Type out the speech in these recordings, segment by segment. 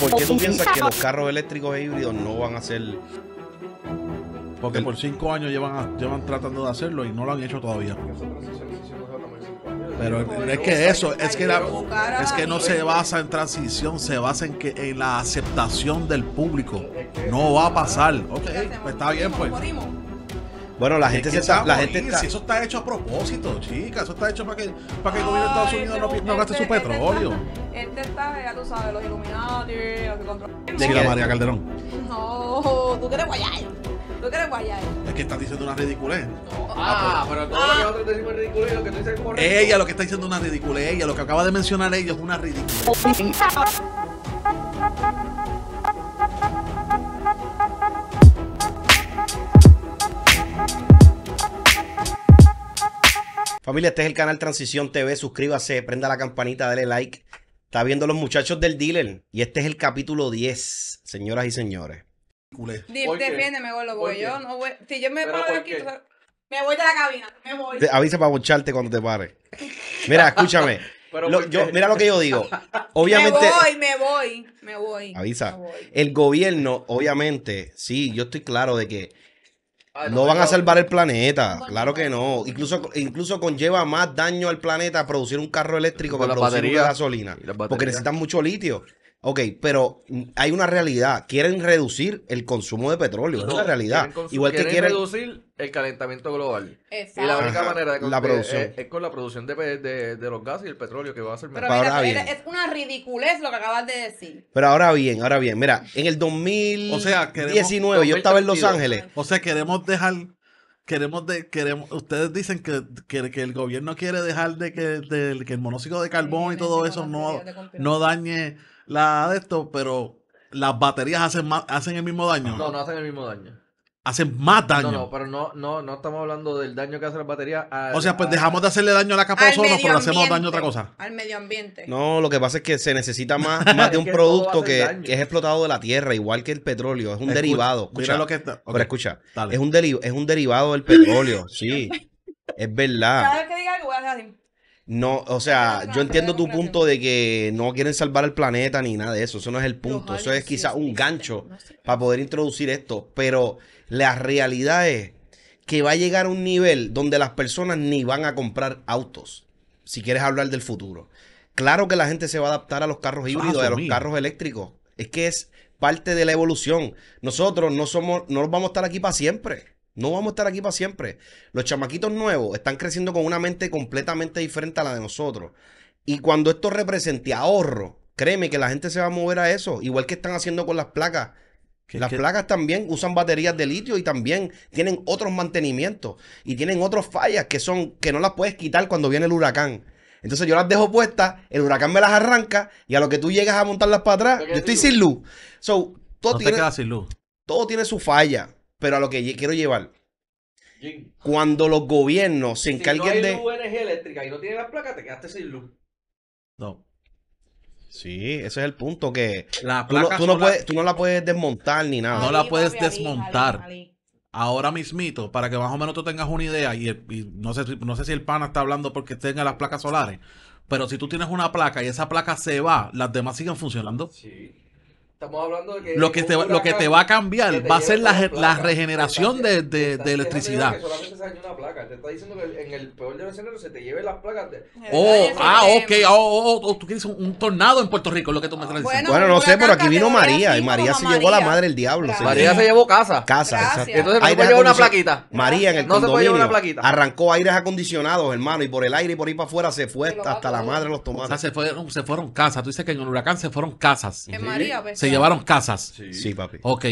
¿Por qué tú piensas que los carros eléctricos e híbridos no van a ser... Porque por cinco años llevan, llevan tratando de hacerlo y no lo han hecho todavía. Pero es que eso, es que, es que no se basa en transición, se basa en que en la aceptación del público. No va a pasar. Ok, pues está bien pues. Bueno, la gente se está, la gente está... eso está hecho a propósito, chicas. Eso está hecho para que, para que el gobierno de Estados Unidos no, gaste su petróleo. Este está, ya tú sabes, los iluminados, los que controlan. la María Calderón. No, tú quieres guayar. Tú eres guayar. Es que estás diciendo una ridiculez. Ah, ah, pero todo lo que nosotros decimos es ridiculez lo que tú dices es Ella lo que está diciendo es una ridiculez. Ella lo que acaba de mencionar ella es una ridiculez. Familia, este es el canal Transición TV. Suscríbase, prenda la campanita, dale like. Está viendo los muchachos del dealer. Y este es el capítulo 10, señoras y señores. Defiéndeme, Golo, yo no voy. Si yo me paro aquí, me voy de la cabina. Me voy. avisa para bocharte cuando te pare. Mira, escúchame. mira lo que yo digo. Obviamente. me voy, me voy, me voy. Avisa. El gobierno, obviamente, sí, yo estoy claro de que Ah, no van a salvar el planeta, claro que no. Incluso, incluso conlleva más daño al planeta producir un carro eléctrico que producir una gasolina. Porque necesitan mucho litio. Ok, pero hay una realidad. Quieren reducir el consumo de petróleo. es una realidad. Igual que quieren reducir el calentamiento global. Exacto. Y la única manera de eh, Es, con la producción de, los gases y el petróleo que va a ser Pero mira, es una ridiculez lo que acabas de decir. Pero ahora bien, ahora bien, mira, en el 2019 o sea, yo estaba en Los Ángeles. O sea, queremos dejar queremos de, queremos ustedes dicen que, que, el gobierno quiere dejar de que, que el monóxido de carbón y todo eso no, no dañe la de esto, pero las baterías hacen, más, hacen el mismo daño. No, no hacen el mismo daño. Hacen más daño. No, no, pero no, no, no estamos hablando del daño que hacen las baterías o sea, pues dejamos de hacerle daño a la capa de ozono, pero hacemos daño a otra cosa. Al medio ambiente. No, lo que pasa es que se necesita más, de un producto que, es explotado de la tierra, igual que el petróleo. Es un derivado. Escucha, lo que está. Pero escucha, es un, es un derivado del petróleo, sí. Es verdad. Cada vez que diga algo voy a hacer no, o sea, yo entiendo tu punto de que no quieren salvar el planeta ni nada de eso. Eso no es el punto. Eso es quizás un gancho para poder introducir esto. Pero la realidad es que va a llegar a un nivel donde las personas ni van a comprar autos. Si quieres hablar del futuro. Claro que la gente se va a adaptar a los carros híbridos, a los carros eléctricos. Es que es parte de la evolución. Nosotros no somos, no vamos a estar aquí para siempre. No vamos a estar aquí para siempre. Los chamaquitos nuevos están creciendo con una mente completamente diferente a la de nosotros. Y cuando esto represente ahorro, créeme que la gente se va a mover a eso, igual que están haciendo con las placas. Las placas también usan baterías de litio y también tienen otros mantenimientos y tienen otras fallas que son que no las puedes quitar cuando viene el huracán. Entonces yo las dejo puestas, el huracán me las arranca y a lo que tú llegas a montarlas para atrás, yo estoy sin luz. So, todo te sin luz. Todo tiene su falla. Pero a lo que quiero llevar. Cuando los gobiernos sin que si no hay de. energía eléctrica y no tiene las placas, te quedaste sin luz. No. Sí, ese es el punto que la tú, no, puedes, la... puedes desmontar ni nada. No la puedes desmontar. Ahora mismito, para que más o menos tú tengas una idea, y, no, sé, no sé si el pana está hablando porque tenga las placas solares, pero si tú tienes una placa y esa placa se va, las demás siguen funcionando. Sí. Estamos hablando de que. Lo que, te, lo que te va a cambiar va a ser la, la regeneración de, electricidad. Que solamente se una placa. Te está diciendo que en el peor de los escenarios se te lleven las placas. De... Oh, ah, ok. Oh oh, oh, oh, tú quieres un, tornado en Puerto Rico, lo que tú me estás diciendo. Bueno, no sé, pero aquí vino María. Y María se llevó la madre del diablo. María se llevó casa. Casa, exacto. Entonces no una plaquita. María en el condominio. No se una plaquita. Arrancó aires acondicionados, hermano. Y por el aire y por ahí para afuera se fue hasta, la madre los tomates. O sea, se fueron, casas. Tú dices que en un huracán se fueron casas. En María, pues se llevaron casas. Sí. papi. Ok.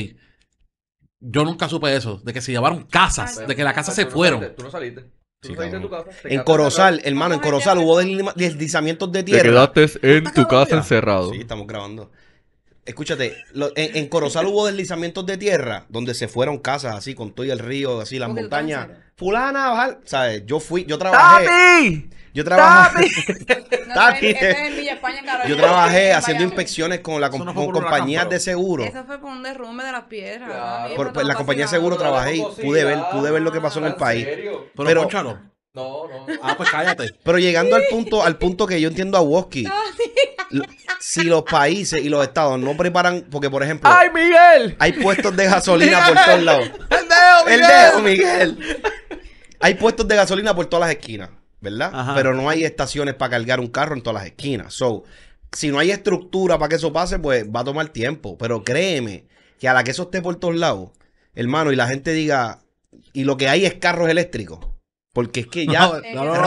Yo nunca supe eso, de que se llevaron casas, de que la casa se fueron. tú en Corozal, hermano, en Corozal hubo deslizamientos de tierra. Te quedaste en tu casa encerrado. Sí, estamos grabando. Escúchate, en, Corozal hubo deslizamientos de tierra donde se fueron casas así, con todo el río, así, las montañas fulana, ¿sabes? Yo fui, yo trabajé. Yo trabajé. Este yo trabajé haciendo inspecciones con, la, compañías de seguro. Eso fue por un derrumbe de las piedras. Pues, la compañía de seguro trabajé y pude ver, pude ver lo que pasó en el país. Pero, Pero no, no. Ah, pues cállate. Pero llegando al punto, al punto que yo entiendo a Woski. Ah, si los países y los estados no preparan, porque por ejemplo, ¡Ay, Miguel! Hay puestos de gasolina por todos lados. El dedo, Miguel. El dedo, Miguel hay puestos de gasolina por todas las esquinas, ¿verdad? Pero no hay estaciones para cargar un carro en todas las esquinas. So, si no hay estructura para que eso pase, pues va a tomar tiempo. Pero créeme que a la que eso esté por todos lados, hermano, y la gente diga, y lo que hay es carros eléctricos. Porque es que ya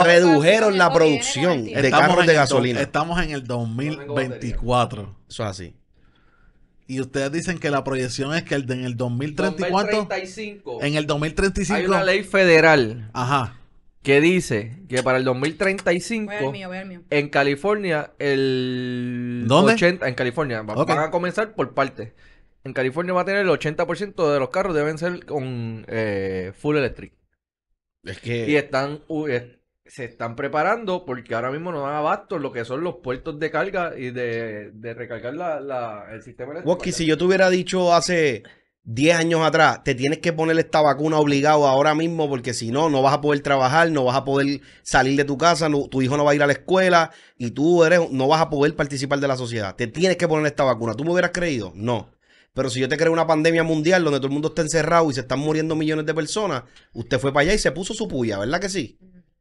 redujeron la producción de carros de gasolina. Estamos en el 2024. Eso es así. Y ustedes dicen que la proyección es que en el 2034. en el 2035. Hay una ley federal. Ajá. Que dice que para el 2035. En California, el. ¿Dónde? 80, en California. Van a comenzar por partes. En California va a tener el 80% de los carros deben ser con eh, full electric. Es que. Y están se están preparando porque ahora mismo no dan abasto lo que son los puertos de carga y de, de recargar la, la, el sistema eléctrico. Woski, si yo te hubiera dicho hace 10 años atrás, te tienes que poner esta vacuna obligado ahora mismo porque si no, no vas a poder trabajar, no vas a poder salir de tu casa, tu hijo no va a ir a la escuela y tú eres, no vas a poder participar de la sociedad. Te tienes que poner esta vacuna. ¿Tú me hubieras creído? No. Pero si yo te creo una pandemia mundial donde todo el mundo está encerrado y se están muriendo millones de personas, usted fue para allá y se puso su puya, ¿verdad que sí?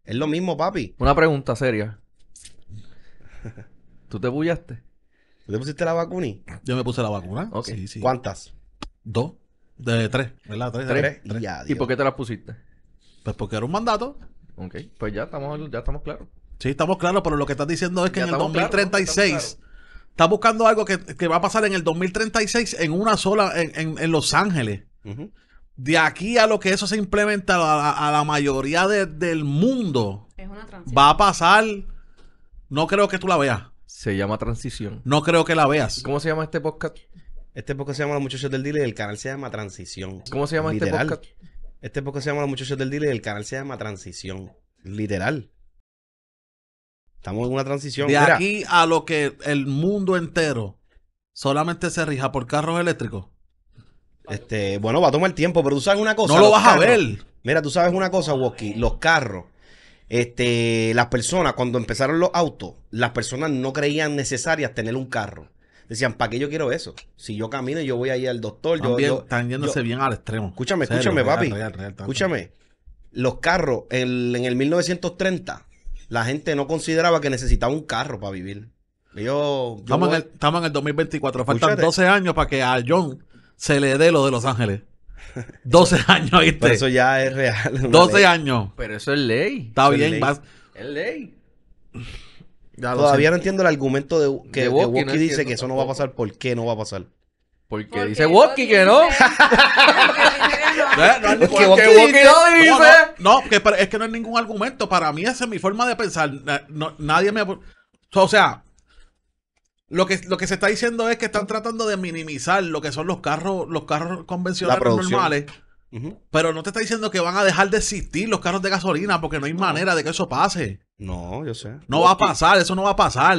Es lo mismo, papi. Una pregunta seria. ¿Tú te bullaste? ¿Tú te pusiste la vacuna? Yo me puse la vacuna. ¿Cuántas? Dos. De tres, ¿verdad? Tres. Y, por qué te las pusiste? Pues porque era un mandato. Ok, pues ya estamos, ya estamos claros. Sí, estamos claros, pero lo que estás diciendo es que en el 2036 Estás está buscando algo que, va a pasar en el 2036 en una sola, en, en, Los Ángeles de aquí a lo que eso se implementa a, la mayoría del mundo, va a pasar. No creo que tú la veas. Se llama transición. No creo que la veas. ¿Cómo se llama este podcast? Este podcast se llama Los Muchachos del Dile y el canal se llama Transición. ¿Cómo se llama este podcast? Este podcast se llama Los Muchachos del Dile y el canal se llama Transición. Literal. Estamos en una transición. De aquí a lo que el mundo entero solamente se rija por carros eléctricos. Este, bueno, va a tomar tiempo, pero tú sabes una cosa. No lo vas a ver. Mira, tú sabes una cosa, Woski. Los carros, este, las personas, cuando empezaron los autos, las personas no creían necesarias tener un carro. Decían, ¿para qué yo quiero eso? Si yo camino y yo voy a ir al doctor. Están, yo, están yéndose bien al extremo. Escúchame, escúchame, papi. escúchame. Los carros, en el 1930, la gente no consideraba que necesitaba un carro para vivir. Yo, estamos, en el, 2024. Faltan 12 años para que a John se le dé lo de Los Ángeles. 12 años, ¿viste? Pero eso ya es real. 12 años. Pero eso es ley. Está bien, es ley. Es ley. Todavía no entiendo el argumento de que, dice que eso no va a pasar. ¿Por qué no va a pasar? Porque, dice Woki que no. No, que, es que no es ningún argumento. Para mí, esa es mi forma de pensar. nadie me. O sea, lo que, lo que se está diciendo es que están tratando de minimizar lo que son los carros, los carros convencionales normales. Pero no te está diciendo que van a dejar de existir los carros de gasolina porque no hay manera de que eso pase. No, yo sé. No va a pasar, eso no va a pasar.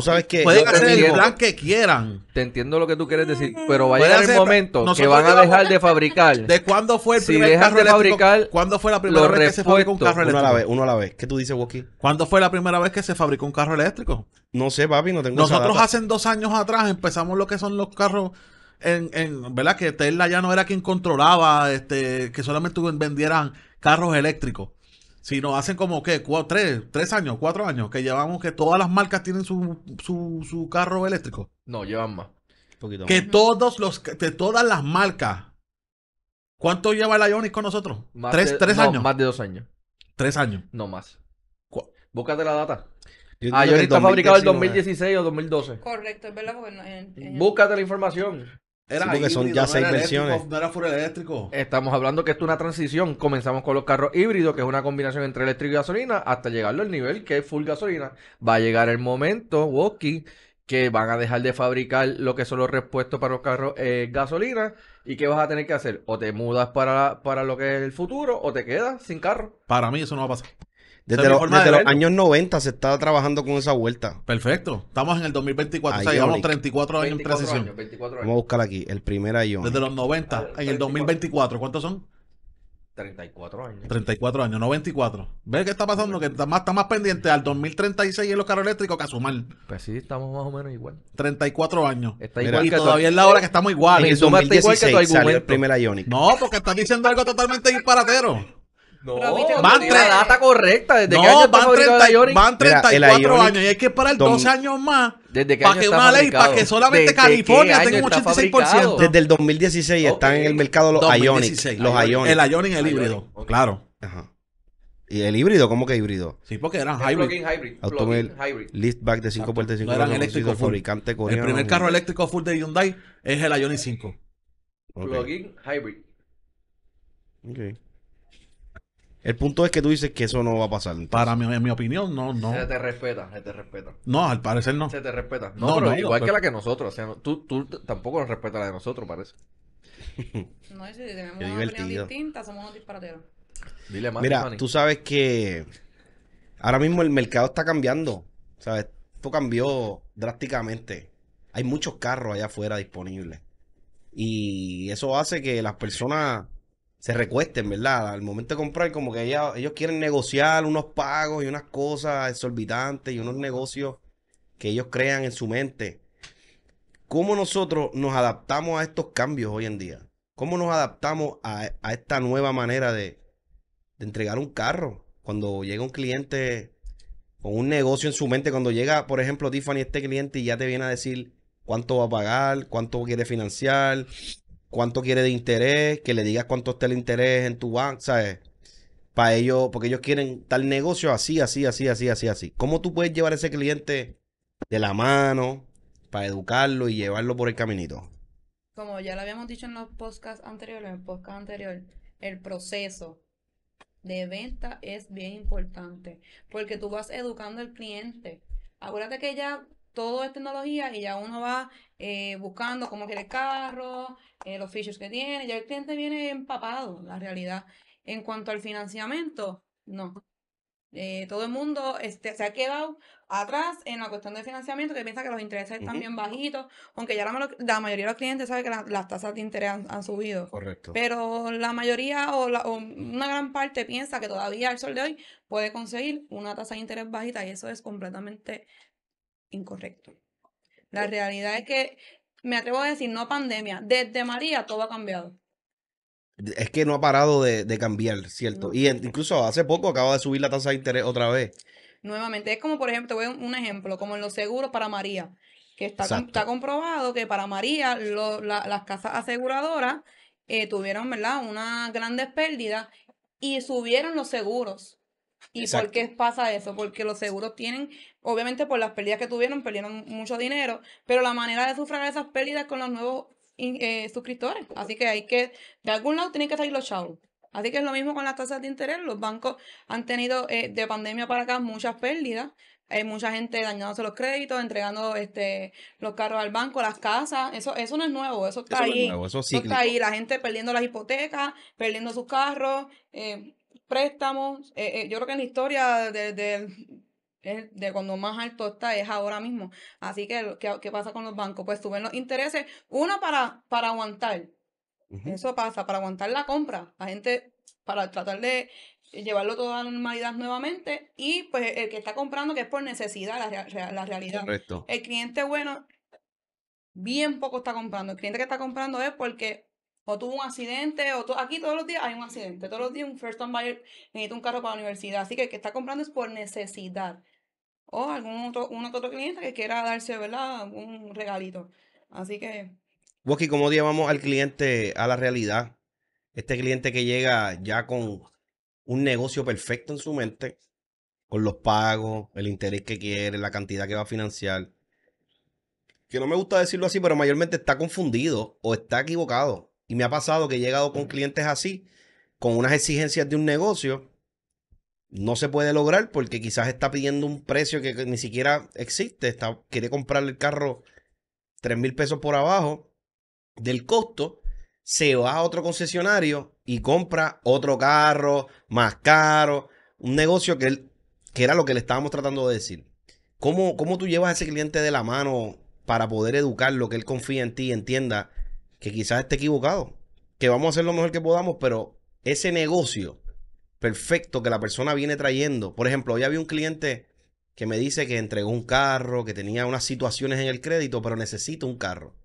sabes que. Pueden hacer el plan que quieran. Te entiendo lo que tú quieres decir, pero va a llegar el momento que van a dejar de fabricar. ¿De cuándo fue el primer si carro de ¿Cuándo fue la primera vez que se fabricó un carro eléctrico? Uno a la vez, ¿Qué tú dices, Woki? ¿Cuándo fue la primera vez que se fabricó un carro eléctrico? No sé, papi, no tengo Nosotros esa data. hace dos años atrás empezamos lo que son los carros. En, en, ¿Verdad? Que Tesla ya no era quien controlaba, este, que solamente vendieran carros eléctricos. Si no hacen como que tres, tres años, cuatro años, que llevamos que todas las marcas tienen su, su, carro eléctrico. No, llevan más. que todos los, de todas las marcas. ¿Cuánto lleva la Ionic con nosotros? tres, años. Más de dos años. Tres años. No más. Búscate la data. Ah, Ionic está fabricado en 2016 o 2012. Correcto, es verdad. Búscate la información porque son ya seis versiones. No eléctrico. Estamos hablando que esto es una transición. Comenzamos con los carros híbridos, que es una combinación entre eléctrico y gasolina, hasta llegarlo al nivel que es full gasolina. Va a llegar el momento, Woki, que van a dejar de fabricar lo que son los repuestos para los carros eh, gasolina. ¿Y qué vas a tener que hacer? O te mudas para, para lo que es el futuro, o te quedas sin carro. Para mí eso no va a pasar. Desde, los, años 90 se está trabajando con esa vuelta. Perfecto. Estamos en el 2024. llevamos 34 años en precisión. Vamos a buscar aquí, el primer Ionic. Desde los 90, ah, en el 2024. ¿Cuántos son? 34 años. 34 años, no 24. ¿Ves qué está pasando? Que está más, pendiente al 2036 en los carros eléctricos que a sumar. Pues sí, estamos más o menos igual. 34 años. Está igual y todavía es la hora que estamos igual. el el primer Ionic. No, porque estás diciendo algo totalmente disparatero. No, van la data correcta. Desde que van, van 34 años y hay que esperar 12 años más desde que para que una ley, para que solamente California tenga un 86%. Desde el 2016 están en el mercado los 2016, Ionic. Los Ionic. El Ionic y el híbrido, claro. Ajá. ¿Y el híbrido? ¿Cómo que híbrido? Sí, porque eran hybrid. Plug-in hybrid. Automóvil liftback de 5 puertas 5 puertas. eléctrico fabricante coreano. El primer carro eléctrico full de Hyundai es el Ioniq 5. Plug-in hybrid. Ok. El punto es que tú dices que eso no va a pasar. Para mi, mi opinión, no, no. Se te respeta, se te respeta. No, al parecer no. Se te respeta. No, no pero igual que la que nosotros. O sea, tú, tú tampoco nos respetas la de nosotros, parece. no, si tenemos una opinión distinta, somos unos disparateros. Dile más. Mira, tú sabes que ahora mismo el mercado está cambiando. ¿Sabes? Esto cambió drásticamente. Hay muchos carros allá afuera disponibles. Y eso hace que las personas se recuesten, ¿verdad? Al momento de comprar, como que ellos quieren negociar unos pagos y unas cosas exorbitantes y unos negocios que ellos crean en su mente. ¿Cómo nosotros nos adaptamos a estos cambios hoy en día? ¿Cómo nos adaptamos a, esta nueva manera de, de entregar un carro? Cuando llega un cliente con un negocio en su mente, cuando llega, por ejemplo, Tiffany, este cliente y ya te viene a decir cuánto va a pagar, cuánto quiere financiar, cuánto quiere de interés, que le digas cuánto está el interés en tu banco, ¿sabes? Para ellos, porque ellos quieren tal negocio así, así, así, así, así, así. ¿Cómo tú puedes llevar a ese cliente de la mano para educarlo y llevarlo por el caminito? Como ya lo habíamos dicho en los podcasts anteriores, en el podcast anterior, el proceso de venta es bien importante porque tú vas educando al cliente. Acuérdate que ya todo es tecnología y ya uno va eh, buscando cómo quiere el carro, eh, los fichos que tiene. Ya el cliente viene empapado, la realidad. En cuanto al financiamiento, no. Eh, todo el mundo este, se ha quedado atrás en la cuestión del financiamiento, que piensa que los intereses están bien bajitos, aunque ya la, mayoría de los clientes sabe que las tasas de interés han, subido. Correcto. Pero la mayoría o, o, una gran parte piensa que todavía al sol de hoy puede conseguir una tasa de interés bajita y eso es completamente incorrecto. La realidad es que, me atrevo a decir, no pandemia, desde María todo ha cambiado. Es que no ha parado de, cambiar, ¿cierto? Y incluso hace poco acaba de subir la tasa de interés otra vez. Nuevamente, es como, por ejemplo, te voy a un ejemplo, como en los seguros para María, que está, está comprobado que para María las casas aseguradoras eh, tuvieron, ¿verdad?, unas grandes pérdidas y subieron los seguros. ¿Y por qué pasa eso? Porque los seguros tienen, obviamente por las pérdidas que tuvieron, perdieron mucho dinero, pero la manera de sufragar esas pérdidas con los nuevos eh, suscriptores. Así que hay que, de algún lado tienen que salir los chavos. Así que es lo mismo con las tasas de interés. Los bancos han tenido eh, de pandemia para acá muchas pérdidas. Hay mucha gente dañándose los créditos, entregando este los carros al banco, las casas. Eso eso no es nuevo, eso está ahí. eso, está ahí. La gente perdiendo las hipotecas, perdiendo sus carros. Eh, préstamos, eh, eh, yo creo que en la historia de, de, cuando más alto está es ahora mismo. Así que, ¿qué, ¿qué, pasa con los bancos? Pues suben los intereses, uno para, para aguantar, eso pasa, para aguantar la compra, la gente para tratar de llevarlo todo a la normalidad nuevamente y pues el que está comprando que es por necesidad, la, la realidad. El cliente bueno, bien poco está comprando, el cliente que está comprando es porque tuvo un accidente, o aquí todos los días hay un accidente, todos los días un first time buyer necesita un carro para la universidad, así que el que está comprando es por necesidad, o algún otro, otro cliente que quiera darse, ¿verdad?, un regalito, así que... Woki, ¿cómo llevamos al cliente a la realidad? Este cliente que llega ya con un negocio perfecto en su mente, con los pagos, el interés que quiere, la cantidad que va a financiar. Que no me gusta decirlo así, pero mayormente está confundido o está equivocado y me ha pasado que he llegado con clientes así, con unas exigencias de un negocio, no se puede lograr porque quizás está pidiendo un precio que ni siquiera existe, está, quiere comprar el carro 3 mil pesos por abajo del costo, se va a otro concesionario y compra otro carro más caro, un negocio que, él, que era lo que le estábamos tratando de decir. ¿Cómo, ¿Cómo tú llevas a ese cliente de la mano para poder educarlo, que él confía en ti y entienda que quizás esté equivocado, que vamos a hacer lo mejor que podamos, pero ese negocio perfecto que la persona viene trayendo. Por ejemplo, hoy había un cliente que me dice que entregó un carro, que tenía unas situaciones en el crédito, pero necesita un carro.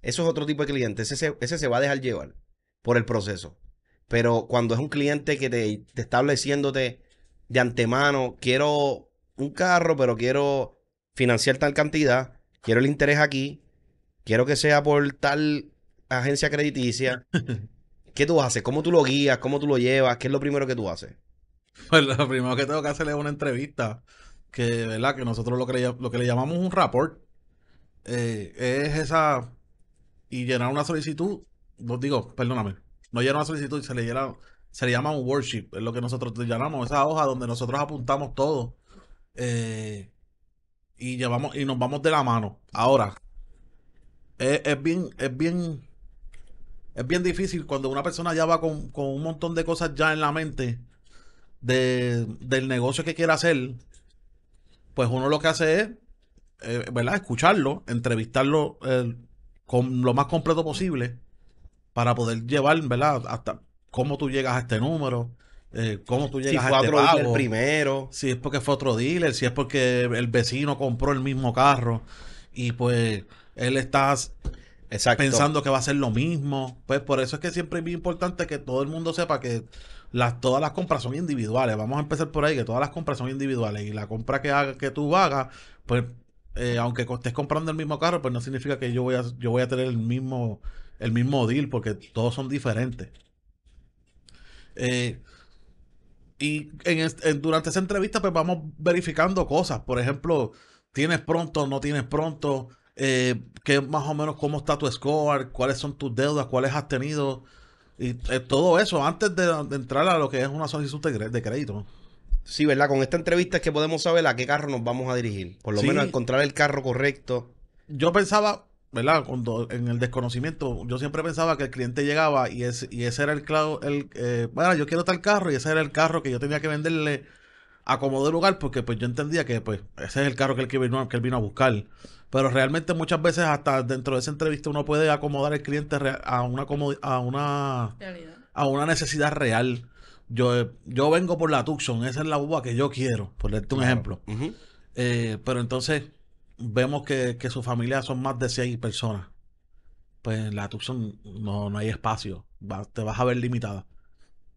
Eso es otro tipo de cliente, ese se, va a dejar llevar por el proceso. Pero cuando es un cliente que te, te estableciéndote de antemano, quiero un carro, pero quiero financiar tal cantidad, quiero el interés aquí, quiero que sea por tal agencia crediticia, ¿qué tú haces? ¿Cómo tú lo guías? ¿Cómo tú lo llevas? ¿Qué es lo primero que tú haces? Pues lo primero que tengo que hacer es una entrevista, que, ¿verdad? que nosotros lo que le, lo que le llamamos un rapport, eh, es esa, y llenar una solicitud, no digo, perdóname, no llenar una solicitud, se le, llena, se le llama un worship, es lo que nosotros llamamos, esa hoja donde nosotros apuntamos todo. Eh, y llevamos y nos vamos de la mano. Ahora, es bien, es bien es bien difícil cuando una persona ya va con, un montón de cosas ya en la mente del negocio que quiere hacer, pues uno lo que hace es, eh, ¿verdad? Escucharlo, entrevistarlo eh, con lo más completo posible para poder llevar, ¿verdad? Hasta cómo tú llegas a este número, eh, cómo tú llegas a este otro primero. Si es porque fue otro dealer, si es porque el vecino compró el mismo carro y pues él está pensando que va a ser lo mismo. Pues por eso es que siempre es muy importante que todo el mundo sepa que las, todas las compras son individuales. Vamos a empezar por ahí, que todas las compras son individuales. Y la compra que, haga, que tú hagas, pues eh, aunque estés comprando el mismo carro, pues no significa que yo voy a, yo voy a tener el mismo, el mismo deal, porque todos son diferentes. Eh, y durante esa entrevista, pues vamos verificando cosas. Por ejemplo, tienes pronto, no tienes pronto, eh, que más o menos cómo está tu score, cuáles son tus deudas, cuáles has tenido, y eh, todo eso antes de, entrar a lo que es una solicitud de, crédito. Sí, ¿verdad? Con esta entrevista es que podemos saber a qué carro nos vamos a dirigir. Por lo menos encontrar el carro correcto. Yo pensaba, ¿verdad? Cuando, en el desconocimiento, yo siempre pensaba que el cliente llegaba y, es, y ese era el, el eh, bueno, yo quiero tal carro y ese era el carro que yo tenía que venderle acomodó el lugar porque pues yo entendía que pues ese es el carro que él, vino, que él vino a buscar. Pero realmente muchas veces hasta dentro de esa entrevista uno puede acomodar el cliente a una, a una, a una necesidad real. Yo, eh, yo vengo por la Tucson, esa es la uva que yo quiero, por darte un ejemplo. Eh, pero entonces vemos que, su familia son más de seis personas. Pues en la Tucson no, hay espacio, te vas a ver limitada.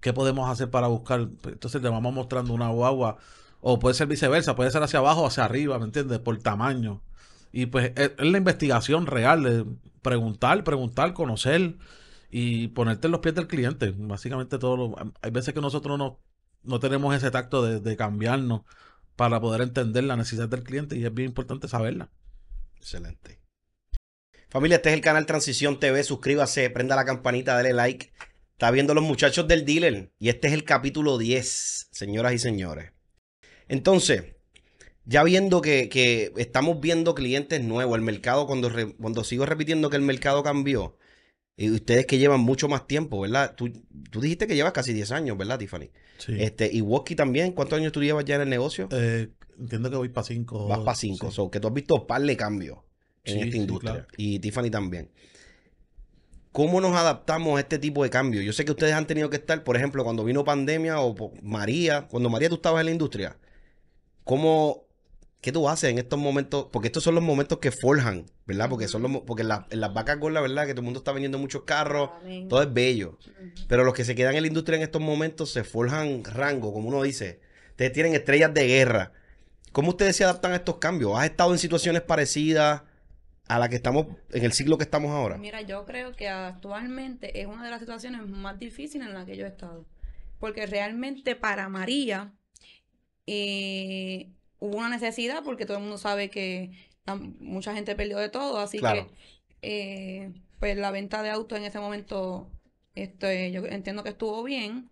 ¿Qué podemos hacer para buscar? Pues, entonces te vamos mostrando una guagua. O puede ser viceversa, puede ser hacia abajo o hacia arriba, ¿me entiendes? Por tamaño. Y pues es, la investigación real de preguntar, preguntar, conocer y ponerte en los pies del cliente. Básicamente todo lo, hay veces que nosotros no, no tenemos ese tacto de, de, cambiarnos para poder entender la necesidad del cliente y es bien importante saberla. Excelente. Familia, este es el canal Transición TV. Suscríbase, prenda la campanita, dale like. Está viendo los muchachos del dealer. Y este es el capítulo 10, señoras y señores. Entonces, ya viendo que, estamos viendo clientes nuevos, el mercado, cuando, sigo repitiendo que el mercado cambió, y ustedes que llevan mucho más tiempo, ¿verdad? Tú, tú dijiste que llevas casi 10 años, ¿verdad, Tiffany? Sí. Este, y Woski también, ¿cuántos años tú llevas ya en el negocio? Eh, entiendo que voy para 5. Vas para 5, O que tú has visto un par de cambios en esta industria. Y Tiffany también. ¿Cómo nos adaptamos a este tipo de cambios? Yo sé que ustedes han tenido que estar, por ejemplo, cuando vino pandemia o María, cuando María tú estabas en la industria, ¿cómo, qué tú haces en estos momentos? Porque estos son los momentos que forjan, ¿verdad? Porque son los, porque en, las vacas gordas, ¿verdad? Que todo el mundo está vendiendo muchos carros, todo es bello. Pero los que se quedan en la industria en estos momentos se forjan rango, como uno dice. Ustedes tienen estrellas de guerra. ¿Cómo ustedes se adaptan a estos cambios? ¿Has estado en situaciones parecidas? a la que estamos, en el ciclo que estamos ahora? Mira, yo creo que actualmente es una de las situaciones más difíciles en la que yo he estado. Porque realmente para María eh, hubo una necesidad, porque todo el mundo sabe que mucha gente perdió de todo, así que eh, pues la venta de autos en ese momento, este, yo entiendo que estuvo bien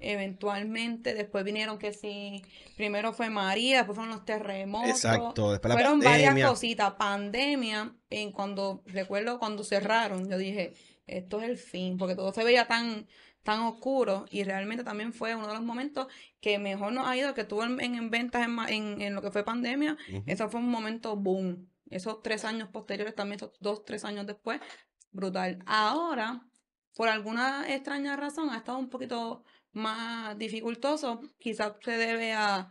eventualmente después vinieron que sí, primero fue María, después fueron los terremotos. Exacto, después la Fueron pandemia. varias cositas, pandemia, en cuando recuerdo cuando cerraron, yo dije, esto es el fin, porque todo se veía tan tan oscuro y realmente también fue uno de los momentos que mejor nos ha ido, que estuvo en, ventas en, en, lo que fue pandemia, eso fue un momento boom. Esos tres años posteriores, también esos dos, tres años después, brutal. Ahora, por alguna extraña razón, ha estado un poquito más dificultoso, quizás se debe a,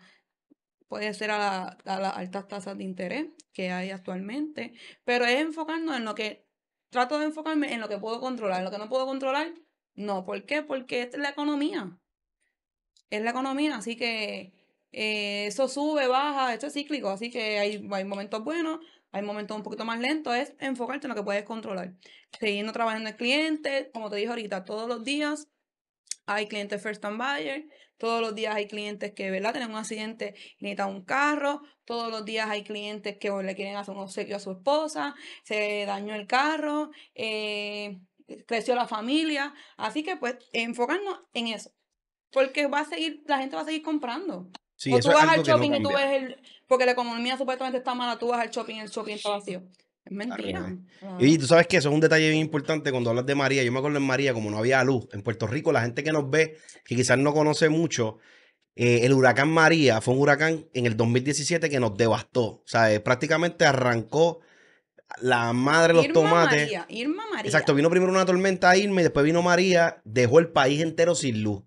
puede ser a, las altas tasas de interés que hay actualmente, pero es enfocarnos en lo que, trato de enfocarme en lo que puedo controlar, lo que no puedo controlar, no, ¿por qué? Porque es la economía, es la economía, así que eh, eso sube, baja, esto es cíclico, así que hay, hay momentos buenos, hay momentos un poquito más lentos, es enfocarte en lo que puedes controlar. Siguiendo trabajando en el cliente, como te dije ahorita, todos los días hay clientes first time buyer, todos los días hay clientes que, ¿verdad?, tienen un accidente y necesitan un carro, todos los días hay clientes que le quieren hacer un obsequio a su esposa, se dañó el carro, eh, creció la familia, así que pues enfocarnos en eso, porque va a seguir, la gente va a seguir comprando. o tú vas al shopping y tú ves el, porque la economía supuestamente está mala, tú vas al shopping y el shopping está vacío. Es mentira. Ah. Y tú sabes que eso es un detalle bien importante cuando hablas de María. Yo me acuerdo en María, como no había luz, en Puerto Rico, la gente que nos ve, que quizás no conoce mucho, eh, el huracán María fue un huracán en el 2017 que nos devastó. O sea, eh, prácticamente arrancó la madre de los tomates. Irma María. Exacto, vino primero una tormenta Irma y después vino María, dejó el país entero sin luz.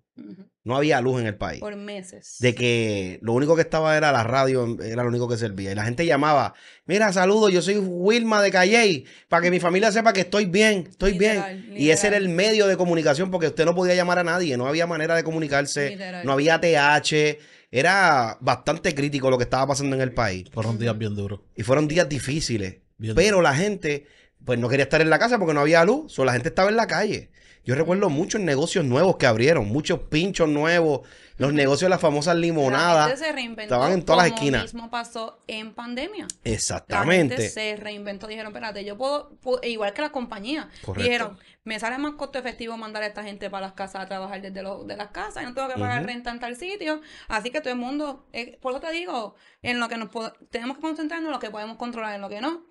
No había luz en el país. Por meses. De que lo único que estaba era la radio, era lo único que servía. Y la gente llamaba, mira, saludo, yo soy Wilma de Calley, para que mi familia sepa que estoy bien, estoy bien. Y ese era el medio de comunicación, porque usted no podía llamar a nadie, no había manera de comunicarse, no había TH. Era bastante crítico lo que estaba pasando en el país. Fueron días bien duros. Y fueron días difíciles. pero la gente, pues no quería estar en la casa porque no había luz, solo la gente estaba en la calle. Yo recuerdo muchos negocios nuevos que abrieron, muchos pinchos nuevos, los negocios de las famosas limonadas. La se reinventó estaban en todas las esquinas. mismo pasó en pandemia. Exactamente. La se reinventó, dijeron, espérate, yo puedo, igual que la compañía, dijeron, me sale más costo efectivo mandar a esta gente para las casas a trabajar desde de las casas, y no tengo que pagar renta en tal sitio, así que todo el mundo, eh, por eso te digo, en lo que nos tenemos que concentrarnos, en lo que podemos controlar, en lo que no.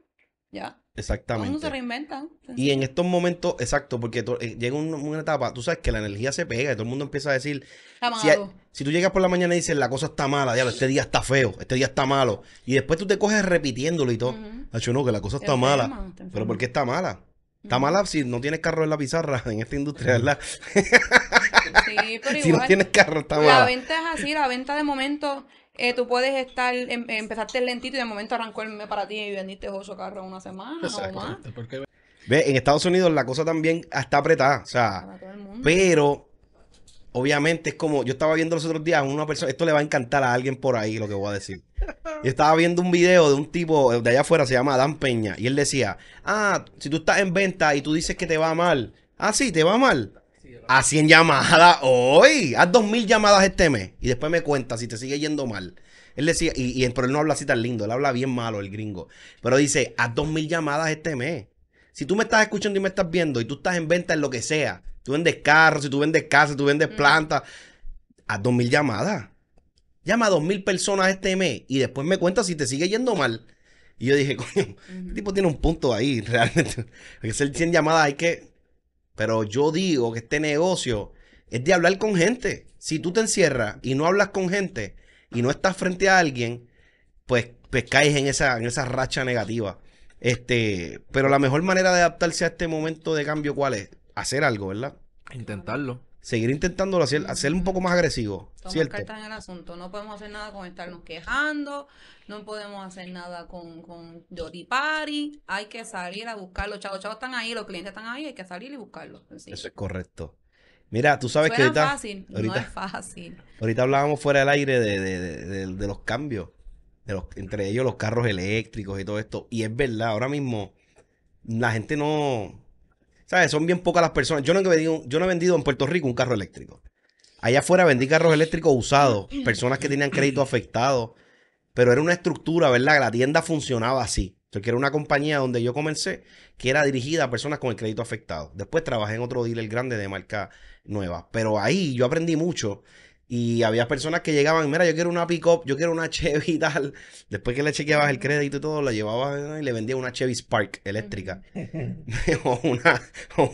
Ya. Exactamente. se Y en estos momentos, exacto, porque eh, llega una etapa, tú sabes que la energía se pega y todo el mundo empieza a decir. Si, si, tú llegas por la mañana y dices la cosa está mala, diablo, este día está feo, este día está malo. Y después tú te coges repitiéndolo y todo. Uh no, que la cosa está mala. Pero ¿por qué está mala? Está mala si no tienes carro en la pizarra en esta industria, ¿verdad? sí, pero igual, si no tienes carro, está mala. La venta es así, la venta de momento eh, tú puedes estar, em, empezaste lentito y de momento arrancó el mes para ti y vendiste ocho carro una semana o más. Ve, en Estados Unidos la cosa también está apretada, o sea, pero obviamente es como, yo estaba viendo los otros días una persona, esto le va a encantar a alguien por ahí lo que voy a decir. Yo estaba viendo un video de un tipo de allá afuera, se llama Dan Peña, y él decía, ah, si tú estás en venta y tú dices que te va mal, ah, sí, te va mal, a 100 llamadas hoy. Haz 2000 llamadas este mes y después me cuenta si te sigue yendo mal. Él decía, y, y, pero él no habla así tan lindo, él habla bien malo, el gringo. Pero dice, haz 2000 llamadas este mes. Si tú me estás escuchando y me estás viendo y tú estás en venta en lo que sea, tú vendes carros, si tú vendes casas, tú vendes mm. plantas, haz 2000 llamadas. Llama a 2000 personas este mes y después me cuenta si te sigue yendo mal. Y yo dije, coño, el este tipo tiene un punto ahí, realmente. que hacer 100 llamadas hay que pero yo digo que este negocio es de hablar con gente. Si tú te encierras y no hablas con gente y no estás frente a alguien, pues, pues caes en esa, en esa racha negativa. Este, pero la mejor manera de adaptarse a este momento de cambio, ¿cuál es? Hacer algo, ¿verdad? Intentarlo seguir intentándolo, hacer, un poco más agresivo. Estamos cartas en el asunto. No podemos hacer nada con estarnos quejando, no podemos hacer nada con, con Hay que salir a buscarlo. Chavos, chavos están ahí, los clientes están ahí, hay que salir y buscarlos. Eso es correcto. Mira, tú sabes que ahorita, no es fácil. Ahorita hablábamos fuera del aire de, de, de, los cambios, entre ellos los carros eléctricos y todo esto. Y es verdad, ahora mismo la gente no, son bien pocas las personas. Yo no, he vendido, yo no he vendido en Puerto Rico un carro eléctrico. Allá afuera vendí carros eléctricos usados, mm. personas que tenían crédito afectado, pero era una estructura, ¿verdad? La tienda funcionaba así. era una compañía donde yo comencé, que era dirigida a personas con el crédito afectado. Después trabajé en otro dealer grande de marca nueva. Pero ahí yo aprendí mucho y había personas que llegaban, mira, yo quiero una pick-up, yo quiero una Chevy y tal. Después que le chequeabas el crédito y todo, la llevabas y le vendía una Chevy Spark eléctrica. o, una,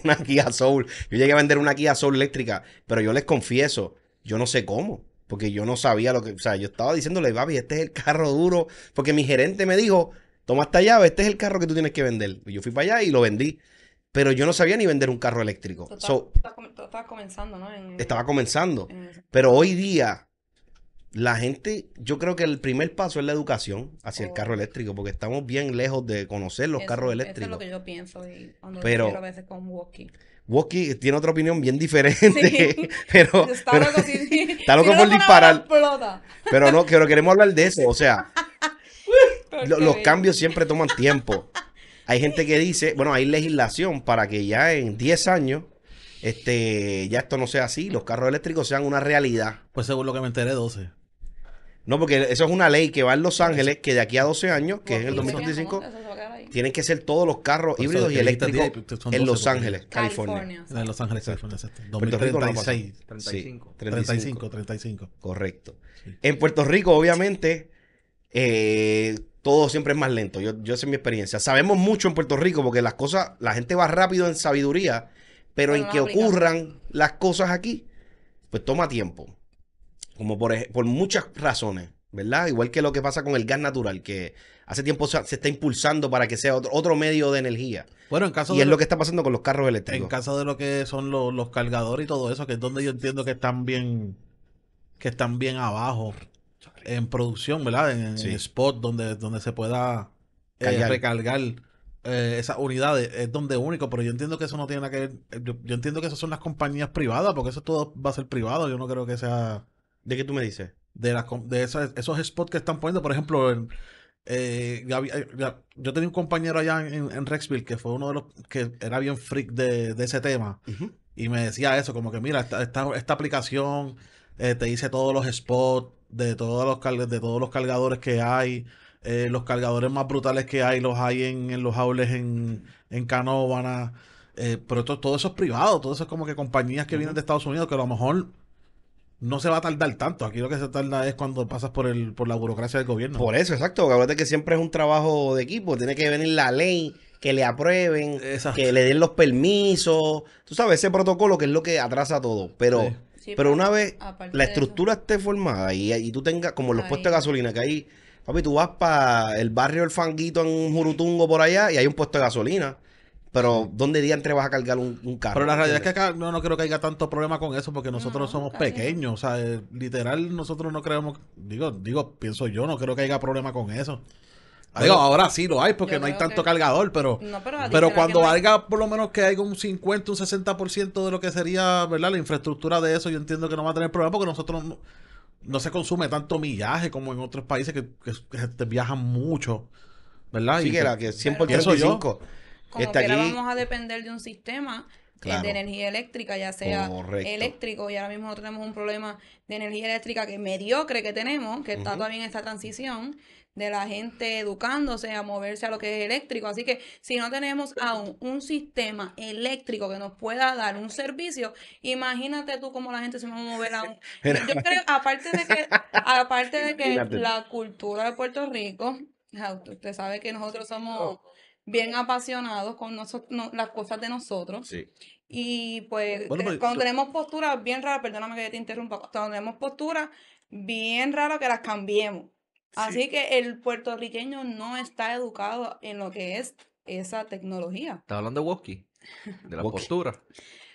una Kia Soul. Yo llegué a vender una Kia Soul eléctrica, pero yo les confieso, yo no sé cómo. Porque yo no sabía lo que. O sea, yo estaba diciéndole, papi, este es el carro duro. Porque mi gerente me dijo, toma esta llave, este es el carro que tú tienes que vender. Y yo fui para allá y lo vendí pero yo no sabía ni vender un carro eléctrico. Estaba comenzando, ¿no? estaba comenzando. Pero hoy día, la gente, yo creo que el primer paso es la educación hacia el oh. carro eléctrico, porque estamos bien lejos de conocer los carros eléctricos. Eso es lo que yo pienso y pero, a veces con Woki tiene otra opinión bien diferente, pero, está, loco, por disparar. Pero no, pero queremos hablar de eso, o sea, los cambios siempre toman tiempo. Hay gente que dice, bueno, hay legislación para que ya en 10 años este, ya esto no sea así, los carros eléctricos sean una realidad. Pues según lo que me enteré, 12. No, porque eso es una ley que va en Los Ángeles, que de aquí a 12 años, que es en el 2025, tienen que ser todos los carros híbridos y eléctricos en ah, Los Ángeles, California. En Los Ángeles, California, exacto. 2036. 35. 35, 35. Correcto. En Puerto Rico, obviamente, eh, todo siempre es más lento. Yo, yo mi experiencia. Sabemos mucho en Puerto Rico porque las cosas, la gente va rápido en sabiduría, pero, en que ocurran las cosas aquí, pues toma tiempo. Como por, por muchas razones, ¿verdad? Igual que lo que pasa con el gas natural, que hace tiempo se, está impulsando para que sea otro, medio de energía. Bueno, en caso y es lo, que está pasando con los carros eléctricos. En caso de lo que son los, los cargadores y todo eso, que es donde yo entiendo que están bien, que están bien abajo en producción, ¿verdad? En, spot donde, donde se pueda eh, recargar eh, esas unidades. Es donde único, pero yo entiendo que eso no tiene nada que ver. Eh, yo, entiendo que esas son las compañías privadas, porque eso todo va a ser privado. Yo no creo que sea. ¿De qué tú me dices? De, las, de esos spots que están poniendo, por ejemplo, eh, yo tenía un compañero allá en, Rexville que fue uno de los que era bien freak de, ese tema. Y me decía eso, como que mira, esta, esta, aplicación te dice todos los spots, de todos los, de todos los cargadores que hay. Eh, los cargadores más brutales que hay los hay en, los aules en, en Canóvana. Eh, pero todos todo eso es privado, todo eso es como que compañías que vienen de Estados Unidos que a lo mejor no se va a tardar tanto. Aquí lo que se tarda es cuando pasas por el por la burocracia del gobierno. Por eso, exacto. Acuérdate que siempre es un trabajo de equipo. Tiene que venir la ley, que le aprueben, que le den los permisos. Tú sabes, ese protocolo que es lo que atrasa todo. Pero pero, una vez la estructura esté formada y, y, tú tengas, como los puestos de gasolina, que hay, papi, tú vas para el barrio El Fanguito en Jurutungo por allá y hay un puesto de gasolina. Pero, ¿dónde entre vas a cargar un, carro? Pero la realidad es que acá no, no creo que haya tanto problema con eso porque nosotros somos pequeños. O sea, eh, literal, nosotros no creemos. Digo, digo, pienso yo, no creo que haya problema con eso. Ah, digo, ahora sí lo hay porque no hay tanto cargador, pero, pero, cuando valga por lo menos que haya un 50, un 60% de lo que sería ¿verdad? la infraestructura de eso, yo entiendo que no va a tener problema porque nosotros no, se consume tanto millaje como en otros países que, viajan mucho, ¿verdad? y que era que 100 por Como está vamos a depender de un sistema eh, de energía eléctrica, ya sea eléctrico, y ahora mismo nosotros tenemos un problema de energía eléctrica que mediocre que tenemos, que está todavía en esta transición, de la gente educándose a moverse a lo que es eléctrico. Así que si no tenemos aún un sistema eléctrico que nos pueda dar un servicio, imagínate tú cómo la gente se va a mover aún. Yo creo, aparte de que, aparte de que la cultura de Puerto Rico, usted sabe que nosotros somos oh. bien apasionados con nosotros, las cosas de nosotros. Y pues, pues cuando tenemos posturas bien raras, perdóname que te interrumpa, cuando tenemos posturas bien raras que las cambiemos. Así que el puertorriqueño no está educado en lo que es esa tecnología. ¿Estás hablando de Woski, De la postura.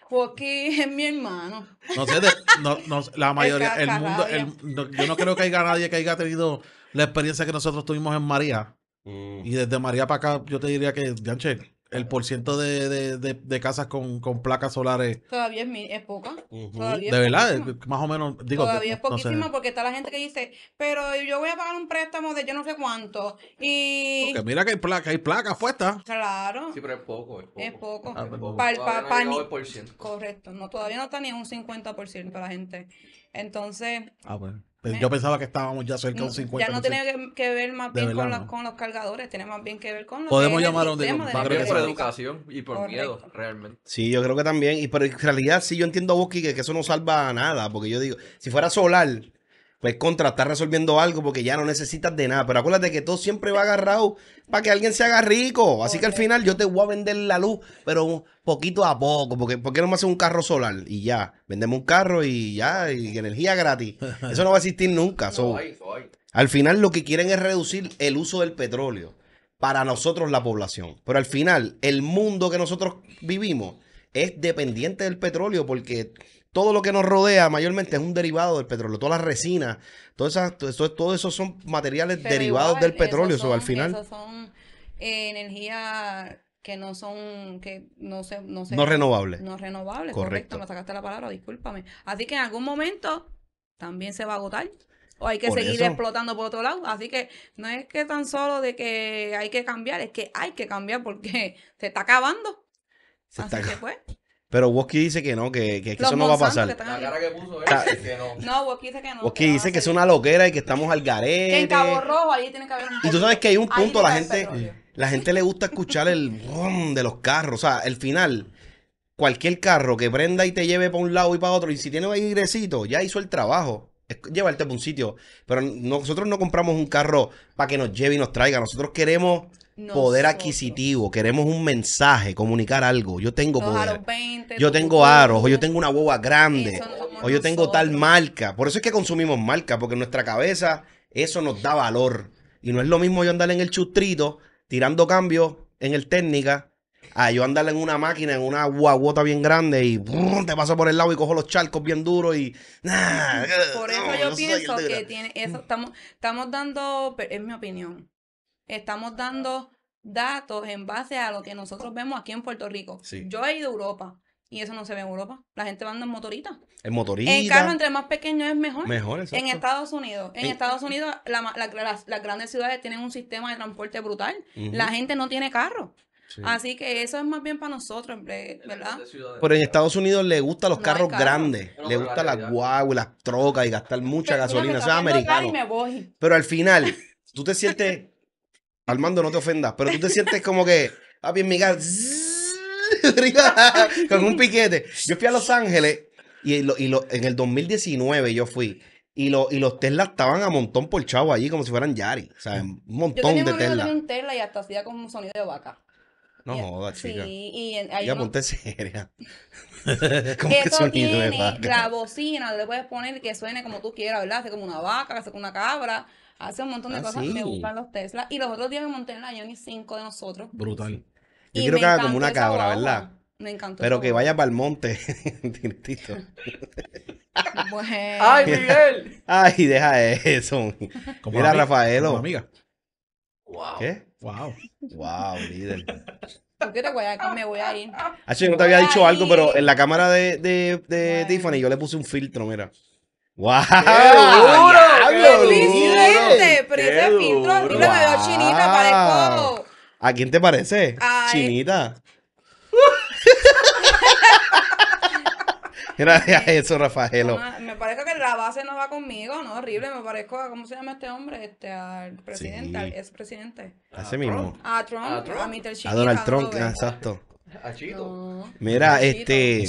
Wosky es mi hermano. No sé, no, la mayoría, el, mundo, yo no creo que haya nadie que haya tenido la experiencia que nosotros tuvimos en María. Mm. Y desde María para acá, yo te diría que, el porciento de, de, de, casas con, con, placas solares. Todavía es, poca. de verdad, eh, más o menos. Digo, Todavía es poquísima porque está la gente que dice, pero yo voy a pagar un préstamo de yo no sé cuánto. Y. Porque mira que hay placas, hay placas puestas. Claro. Sí, pero es poco. Es poco. Es poco. Ah, Correcto. No, todavía no está ni un 50% la gente. Entonces. A ah, ver yo pensaba que estábamos ya cerca de un 50%. Mm, ya no tiene que, ver más bien con, los, cargadores, tiene más bien que ver con los Podemos llamar a un de por educación y por miedo, realmente. Sí, yo creo que también. Y pero en realidad sí yo entiendo, a que, que eso no salva nada. Porque yo digo, si fuera solar, pues contra, estás resolviendo algo porque ya no necesitas de nada. Pero acuérdate que todo siempre va agarrado para que alguien se haga rico. Así que al final yo te voy a vender la luz, pero poquito a poco. Porque ¿por qué no me hace un carro solar? Y ya, vendemos un carro y ya, y energía gratis. Eso no va a existir nunca. Al final lo que quieren es reducir el uso del petróleo para nosotros la población. Pero al final el mundo que nosotros vivimos es dependiente del petróleo porque todo lo que nos rodea mayormente es un derivado del petróleo. Todas las resinas, todas esas, todo, eso son materiales derivados del petróleo. Son, al final. son eh, energías que no son, que no se, no, renovables. No renovables, correcto. Me sacaste la palabra, discúlpame. Así que en algún momento también se va a agotar. O hay que seguir explotando por otro lado. Así que no es que tan solo de que hay que cambiar, es que hay que cambiar porque se está acabando. Se Así que pues. Pero Woski dice que no, que, que, eso no va a pasar. La cara que puso es que no. No, Woski dice que no. Woski dice que es una loquera y que estamos al garete. en Cabo Rojo ahí tiene que haber Y tú sabes que hay un punto, la gente, la gente le gusta escuchar el rum de los carros. O sea, el final, cualquier carro que prenda y te lleve para un lado y para otro, y si tiene un airecito, ya hizo el trabajo llevarte a un sitio. Pero nosotros no compramos un carro para que nos lleve y nos traiga. Nosotros queremos poder adquisitivo, queremos un mensaje, comunicar algo. Yo tengo poder. yo tengo aros, o yo tengo una boba grande, o yo tengo tal marca. Por eso es que consumimos marca, porque en nuestra cabeza eso nos da valor. Y no es lo mismo yo andar en el chustrito, tirando cambios en el técnica, a yo andar en una máquina, en una guaguota bien grande y te paso por el lado y cojo los charcos bien duros y... por eso yo pienso que tiene, estamos, estamos dando, es mi opinión, estamos dando datos en base a lo que nosotros vemos aquí en Puerto Rico. Yo he ido a Europa y eso no se ve en Europa. La gente va en motorita. En motorita. En carro entre más pequeño es mejor. Mejor, En Estados Unidos. En, Estados Unidos las, grandes ciudades tienen un sistema de transporte brutal. La gente no tiene carro. Así que eso es más bien para nosotros, eh, ¿verdad? Pero en Estados Unidos le gustan los carros grandes, le gustan las guaguas, las trocas y gastar mucha gasolina, eso es americano. Pero al final, tú te sientes Armando, no te ofendas, pero tú te sientes como que, a bien mi casa, con un piquete. Yo fui a Los Ángeles y, y en el 2019 yo fui. Y, y los Tesla estaban a montón por chavo allí, como si fueran Yari. O sea, un montón de yo tenía de un Tesla y hasta hacía como un sonido de vaca. No jodas, chica. Sí, y en, ya seria. ¿Cómo que sonido de vaca? La bocina, le puedes poner que suene como tú quieras, ¿verdad? Hace como una vaca, hace como una cabra hace un montón de ah, cosas. Me gustan los Tesla. Y los otros días me monté en la Ioni 5 de nosotros. Brutal. Yo y quiero que haga como una cabra, ¿verdad? Me encantó. Pero que vaya para el monte directito. Bueno. ¡Ay, Miguel! ¡Ay, deja eso! Mira, Rafaelo. Como amiga. Wow. ¿Qué? Wow. Wow, líder. ¿Tú qué te voy a Me voy a ir. no te había dicho algo, pero en la cámara de, de Tiffany yo le puse un filtro, mira. ¡Wow! ¡Qué Pero ese filtro, me veo chinita, parezco... ¿A quién te parece? Chinita. Gracias a eso, Rafaelo. me parece que la base no va conmigo, ¿no? Horrible. Me parezco a, ¿cómo se llama este hombre? Este, al presidente, sí. al expresidente. A ese mismo. A Trump, a, Trump. a Mr. a Donald Trump, exacto. A Chito. Mira, este.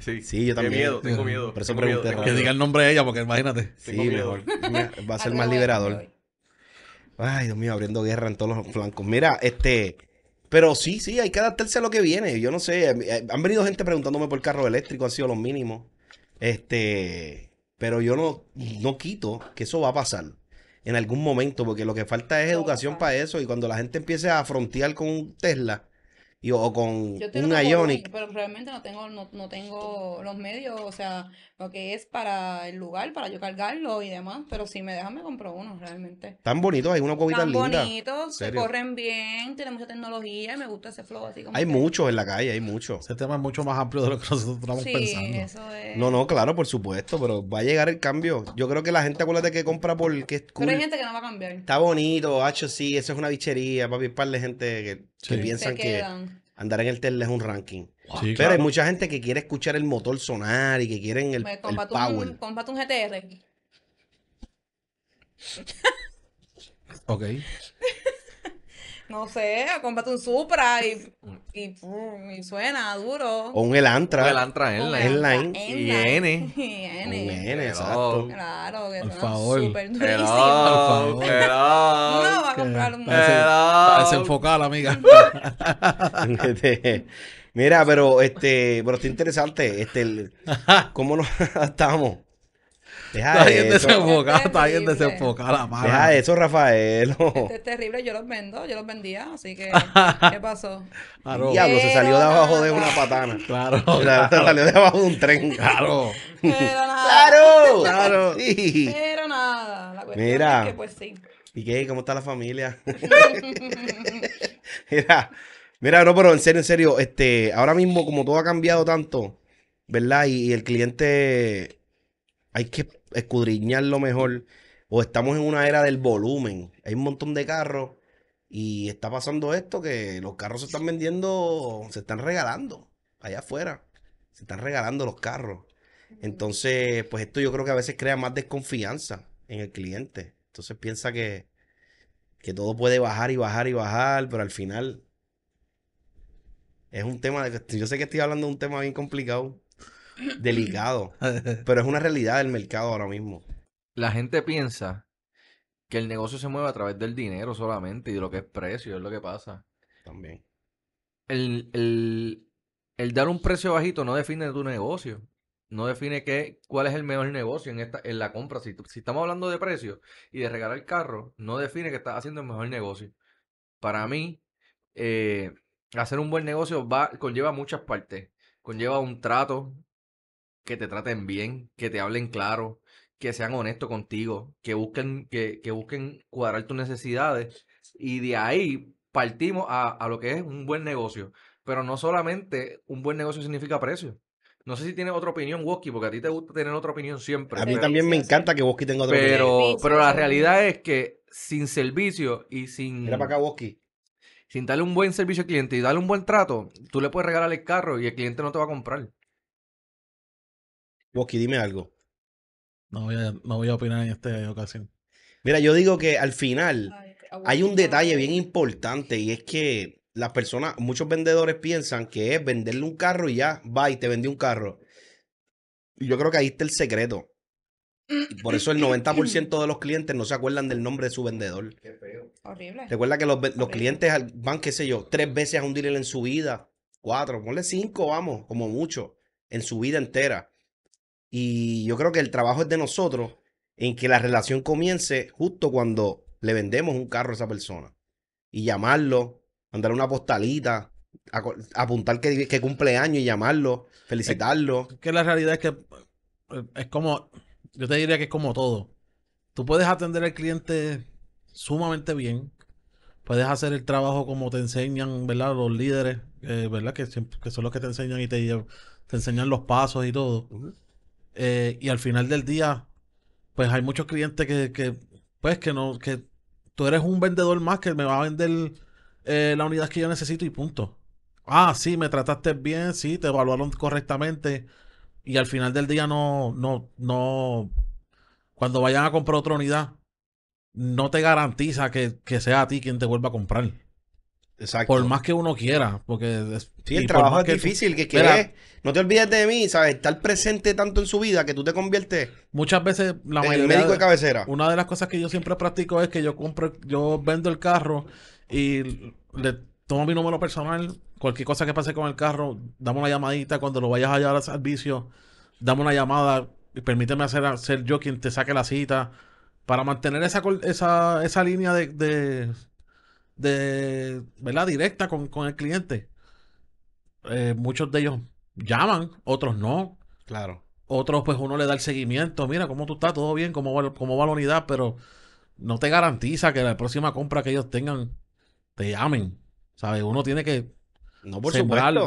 Sí, sí yo también. Miedo, tengo miedo. Por eso que diga el nombre de ella, porque imagínate. Sí, mejor. Va a ser más liberador. Ay, Dios mío, abriendo guerra en todos los flancos. Mira, este. Pero sí, sí, hay que adaptarse a lo que viene. Yo no sé. Eh, han venido gente preguntándome por el carro eléctrico, han sido lo mínimo Este. Pero yo no, no quito que eso va a pasar en algún momento, porque lo que falta es educación para eso. Y cuando la gente empiece a frontear con un Tesla, o con una un Ionic. pero realmente no tengo, no, tengo los medios, o sea, lo que es para el lugar, para yo cargarlo y demás. Pero si me dejan, me compro uno, realmente. Tan bonitos, hay una cubita linda. Tan bonitos, se corren bien, tienen mucha tecnología y me gusta ese flow así como. Hay muchos en la calle, hay muchos. Ese tema es mucho más amplio de lo que nosotros estamos sí, Eso es... No, no, claro, por supuesto, pero va a llegar el cambio. Yo creo que la gente, acuérdate que compra porque es Pero hay gente que no va a cambiar. Está bonito, hecho sí, eso es una bichería, papi, par de gente que que piensan que andar en el tele es un ranking. Pero hay mucha gente que quiere escuchar el motor sonar y que quieren el, pues, el power. un GTR. ok. No sé, cómprate un Supra y, y, suena duro. O un Elantra. Un Elantra Airline. Y N. Y N. N, exacto. Claro, que suena súper durísimo. Por favor. No va a comprar un Está desenfocada la amiga. Mira, pero este, pero está interesante, este, el, cómo nos estamos está bien desenfocada, este está bien desenfocada la eso, Rafael. Este es terrible, yo los vendo, yo los vendía, así que. ¿Qué pasó? Claro. Diablo, se salió de abajo de una patana. Claro. Se salió de abajo de un tren. Claro. Pero nada. Claro. Claro. Pero nada. Mira. que pues sí. ¿Y qué? ¿Cómo está la familia? Mira. Mira, no, pero en serio, en serio, este, ahora mismo como todo ha cambiado tanto, ¿verdad? y el cliente hay que escudriñarlo mejor. O estamos en una era del volumen. Hay un montón de carros y está pasando esto que los carros se están vendiendo, se están regalando allá afuera. Se están regalando los carros. Entonces, pues esto yo creo que a veces crea más desconfianza en el cliente. Entonces piensa que, que todo puede bajar y bajar y bajar, pero al final es un tema de yo sé que estoy hablando de un tema bien complicado, delicado. pero es una realidad del mercado ahora mismo. La gente piensa que el negocio se mueve a través del dinero solamente y de lo que es precio, es lo que pasa. También. El, el, dar un precio bajito no define tu negocio. No define qué, cuál es el mejor negocio en, esta, en la compra. Si, si estamos hablando de precios y de regalar el carro, no define que estás haciendo el mejor negocio. Para mí, eh, hacer un buen negocio va, conlleva muchas partes. Conlleva un trato, que te traten bien, que te hablen claro, que sean honestos contigo, que busquen, que, busquen cuadrar tus necesidades y de ahí partimos a, lo que es un buen negocio. Pero no solamente un buen negocio significa precio. No sé si tienes otra opinión, Woski, porque a ti te gusta tener otra opinión siempre. A mí también me encanta que Woski tenga otra opinión. Pero la realidad es que sin servicio y sin... Mira para acá, Woski sin darle un buen servicio al cliente y darle un buen trato, tú le puedes regalar el carro y el cliente no te va a comprar. Woki, dime algo. No voy, a, no voy a opinar en esta ocasión. Mira, yo digo que al final hay un detalle bien importante y es que las personas, muchos vendedores piensan que es venderle un carro y ya, va y te vendí un carro. yo creo que ahí está el secreto. por eso el 90% de los clientes no se acuerdan del nombre de su vendedor. Qué feo. Horrible. Recuerda que los, clientes van, qué sé yo, tres veces a un dealer en su vida, cuatro, ponle cinco, vamos, como mucho, en su vida entera. Y yo creo que el trabajo es de nosotros en que la relación comience justo cuando le vendemos un carro a esa persona. Y llamarlo, mandar una postalita, apuntar que, que cumple y llamarlo, felicitarlo. que la realidad es que eh, es como, yo te diría que es como todo. Tú puedes atender al cliente sumamente bien, puedes hacer el trabajo como te enseñan, ¿verdad? Los líderes, eh, ¿verdad? Que, son los que te enseñan y te, te enseñan los pasos y todo. Eh, y al final del día, pues hay muchos clientes que, pues que no, que tú eres un vendedor más que me va a vender eh, la unidad que yo necesito y punto. Ah, sí, me trataste bien, sí, te evaluaron correctamente. Y al final del día no, no, no, cuando vayan a comprar otra unidad, no te garantiza que sea a ti quien te vuelva a comprar. Exacto. Por más que uno quiera, porque... Sí, el trabajo es difícil, que quieres... No te olvides de mí, ¿sabes? Estar presente tanto en su vida que tú te conviertes... Muchas veces la en el médico de, cabecera. Una de las cosas que yo siempre practico es que yo compro... Yo vendo el carro y le tomo mi número personal. Cualquier cosa que pase con el carro, dame una llamadita. Cuando lo vayas a llevar al servicio, dame una llamada. Y permíteme hacer, ser yo quien te saque la cita. Para mantener esa, esa, esa línea de de ¿verdad? directa con, el cliente, eh, muchos de ellos llaman, otros no. Claro. Otros, pues uno le da el seguimiento. Mira, ¿cómo tú estás? ¿Todo bien? ¿Cómo va, la unidad? Pero no te garantiza que la próxima compra que ellos tengan te llamen. ¿Sabes? Uno tiene que no por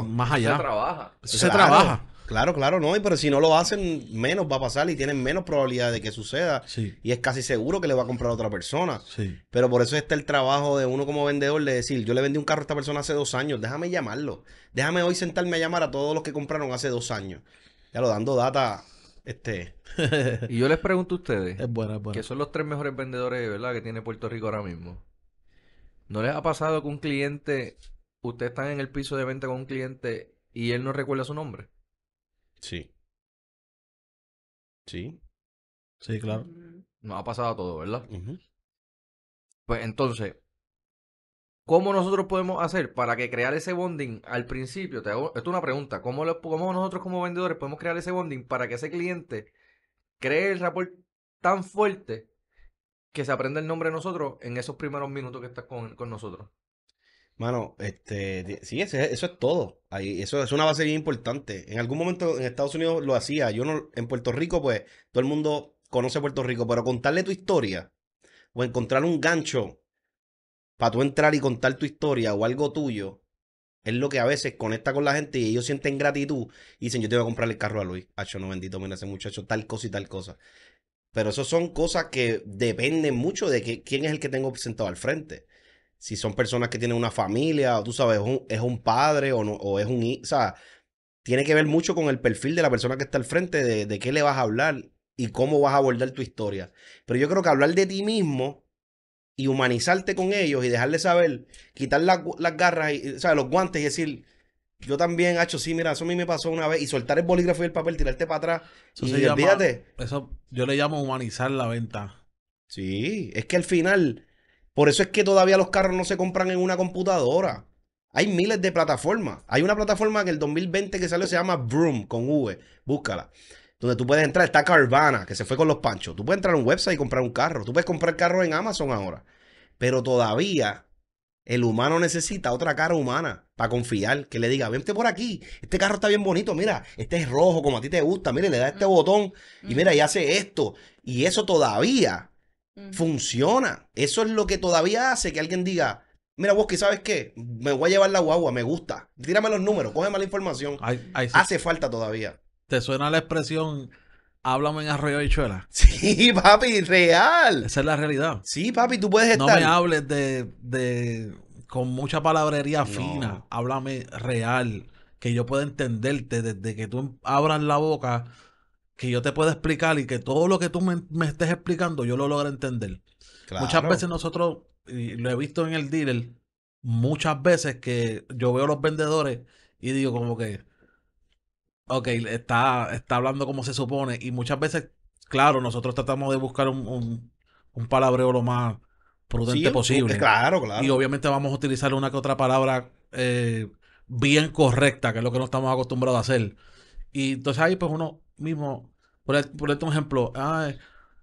más allá. se trabaja. se trabaja. Claro, claro, no. Y pero si no lo hacen, menos va a pasar y tienen menos probabilidad de que suceda. Y es casi seguro que le va a comprar a otra persona. Sí. Pero por eso está el trabajo de uno como vendedor de decir, yo le vendí un carro a esta persona hace dos años, déjame llamarlo. Déjame hoy sentarme a llamar a todos los que compraron hace dos años. Ya lo dando data. Este. y yo les pregunto a ustedes. Que son los tres mejores vendedores, ¿verdad? Que tiene Puerto Rico ahora mismo. ¿No les ha pasado que un cliente, ustedes están en el piso de venta con un cliente y él no recuerda su nombre? Sí. Sí. Sí, claro. Nos ha pasado todo, ¿verdad? Pues entonces, ¿cómo nosotros podemos hacer para que crear ese bonding al principio? Te esto es una pregunta. ¿Cómo, nosotros como vendedores podemos crear ese bonding para que ese cliente cree el rapport tan fuerte que se aprenda el nombre de nosotros en esos primeros minutos que estás con nosotros? Mano, este, sí, eso es todo. Ahí, eso es una base bien importante. En algún momento en Estados Unidos lo hacía. Yo no, en Puerto Rico, pues, todo el mundo conoce Puerto Rico, pero contarle tu historia o encontrar un gancho para tú entrar y contar tu historia o algo tuyo es lo que a veces conecta con la gente y ellos sienten gratitud y dicen, yo te voy a comprar el carro a Luis. yo no bendito, mira ese muchacho, tal cosa y tal cosa. Pero eso son cosas que dependen mucho de que, quién es el que tengo presentado al frente si son personas que tienen una familia, o tú sabes, es un, padre o, no, o es un... O sea, tiene que ver mucho con el perfil de la persona que está al frente, de, qué le vas a hablar y cómo vas a abordar tu historia. Pero yo creo que hablar de ti mismo y humanizarte con ellos y dejarles saber, quitar las garras, y, o sea, los guantes y decir, yo también, Hacho, sí, mira, eso a mí me pasó una vez. Y soltar el bolígrafo y el papel, tirarte para atrás. y Eso yo le llamo humanizar la venta. Sí, es que al final por eso es que todavía los carros no se compran en una computadora. Hay miles de plataformas. Hay una plataforma que en el 2020 que salió se llama Broom con V. Búscala. Donde tú puedes entrar. Está Carvana, que se fue con los panchos. Tú puedes entrar a un website y comprar un carro. Tú puedes comprar carros en Amazon ahora. Pero todavía el humano necesita otra cara humana para confiar, que le diga, vente por aquí, este carro está bien bonito, mira, este es rojo como a ti te gusta, Mira, le da este mm. botón y mira, mm. y hace esto. Y eso todavía Funciona. Eso es lo que todavía hace que alguien diga, mira vos que ¿sabes qué? Me voy a llevar la guagua, me gusta. Tírame los números, cógeme la información. Hace falta todavía. ¿Te suena la expresión háblame en arroyo y chuela? Sí, papi, real. Esa es la realidad. Sí, papi, tú puedes estar... No me hables de... de con mucha palabrería fina, háblame real, que yo pueda entenderte desde que tú abras la boca que yo te pueda explicar y que todo lo que tú me, estés explicando yo lo logre entender. Muchas veces nosotros, y lo he visto en el dealer, muchas veces que yo veo a los vendedores y digo como que, ok, está, está hablando como se supone y muchas veces, claro, nosotros tratamos de buscar un, palabreo lo más prudente posible. Claro, claro. Y obviamente vamos a utilizar una que otra palabra eh, bien correcta, que es lo que no estamos acostumbrados a hacer. Y entonces ahí pues uno mismo, por, e, por este ejemplo, ah,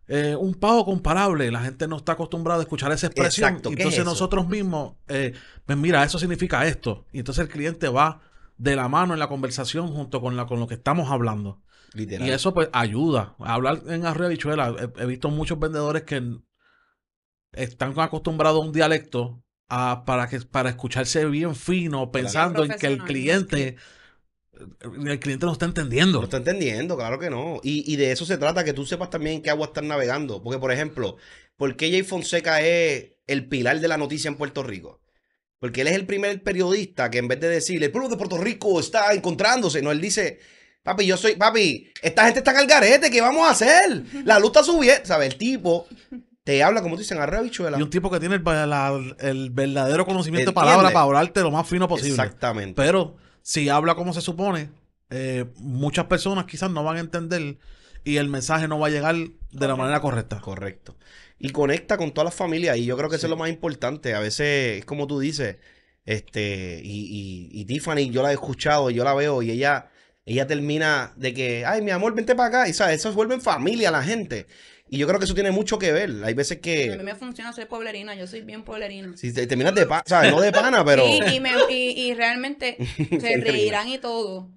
eh, un pago comparable. La gente no está acostumbrada a escuchar esa expresión. entonces nosotros mismos, eh, pues mira, eso significa esto. Y entonces el cliente va de la mano en la conversación junto con, la, con lo que estamos hablando. Literal. Y eso pues ayuda. Hablar en arriba bichuela. He, visto muchos vendedores que están acostumbrados a un dialecto para, que, para escucharse bien fino, pensando en que el cliente el cliente no está entendiendo. No está entendiendo, claro que no. Y, y de eso se trata, que tú sepas también en qué agua estás navegando. Porque, por ejemplo, ¿por qué Jay Fonseca es el pilar de la noticia en Puerto Rico? Porque él es el primer periodista que en vez de decir, el pueblo de Puerto Rico está encontrándose, no, él dice, papi, yo soy, papi, esta gente está garete, ¿qué vamos a hacer? La luz está subiendo, ¿sabes? El tipo te habla, como te dicen, arriba bichuela. Y un tipo que tiene el, el verdadero conocimiento de palabra para hablarte lo más fino posible. Exactamente. Pero si habla como se supone, eh, muchas personas quizás no van a entender y el mensaje no va a llegar de la manera correcta. Correcto. Y conecta con todas las familias y yo creo que eso es lo más importante. A veces es como tú dices, este, y, y, y Tiffany, yo la he escuchado, yo la veo y ella ella termina de que, ay, mi amor, vente para acá. Y sabes, eso vuelve en familia la gente. Y yo creo que eso tiene mucho que ver. Hay veces que. A mí me funciona, ser pueblerina, yo soy bien pueblerina. Si terminas de pana, o sea, no de pana, pero. Sí, y, y, realmente se reirán y todo.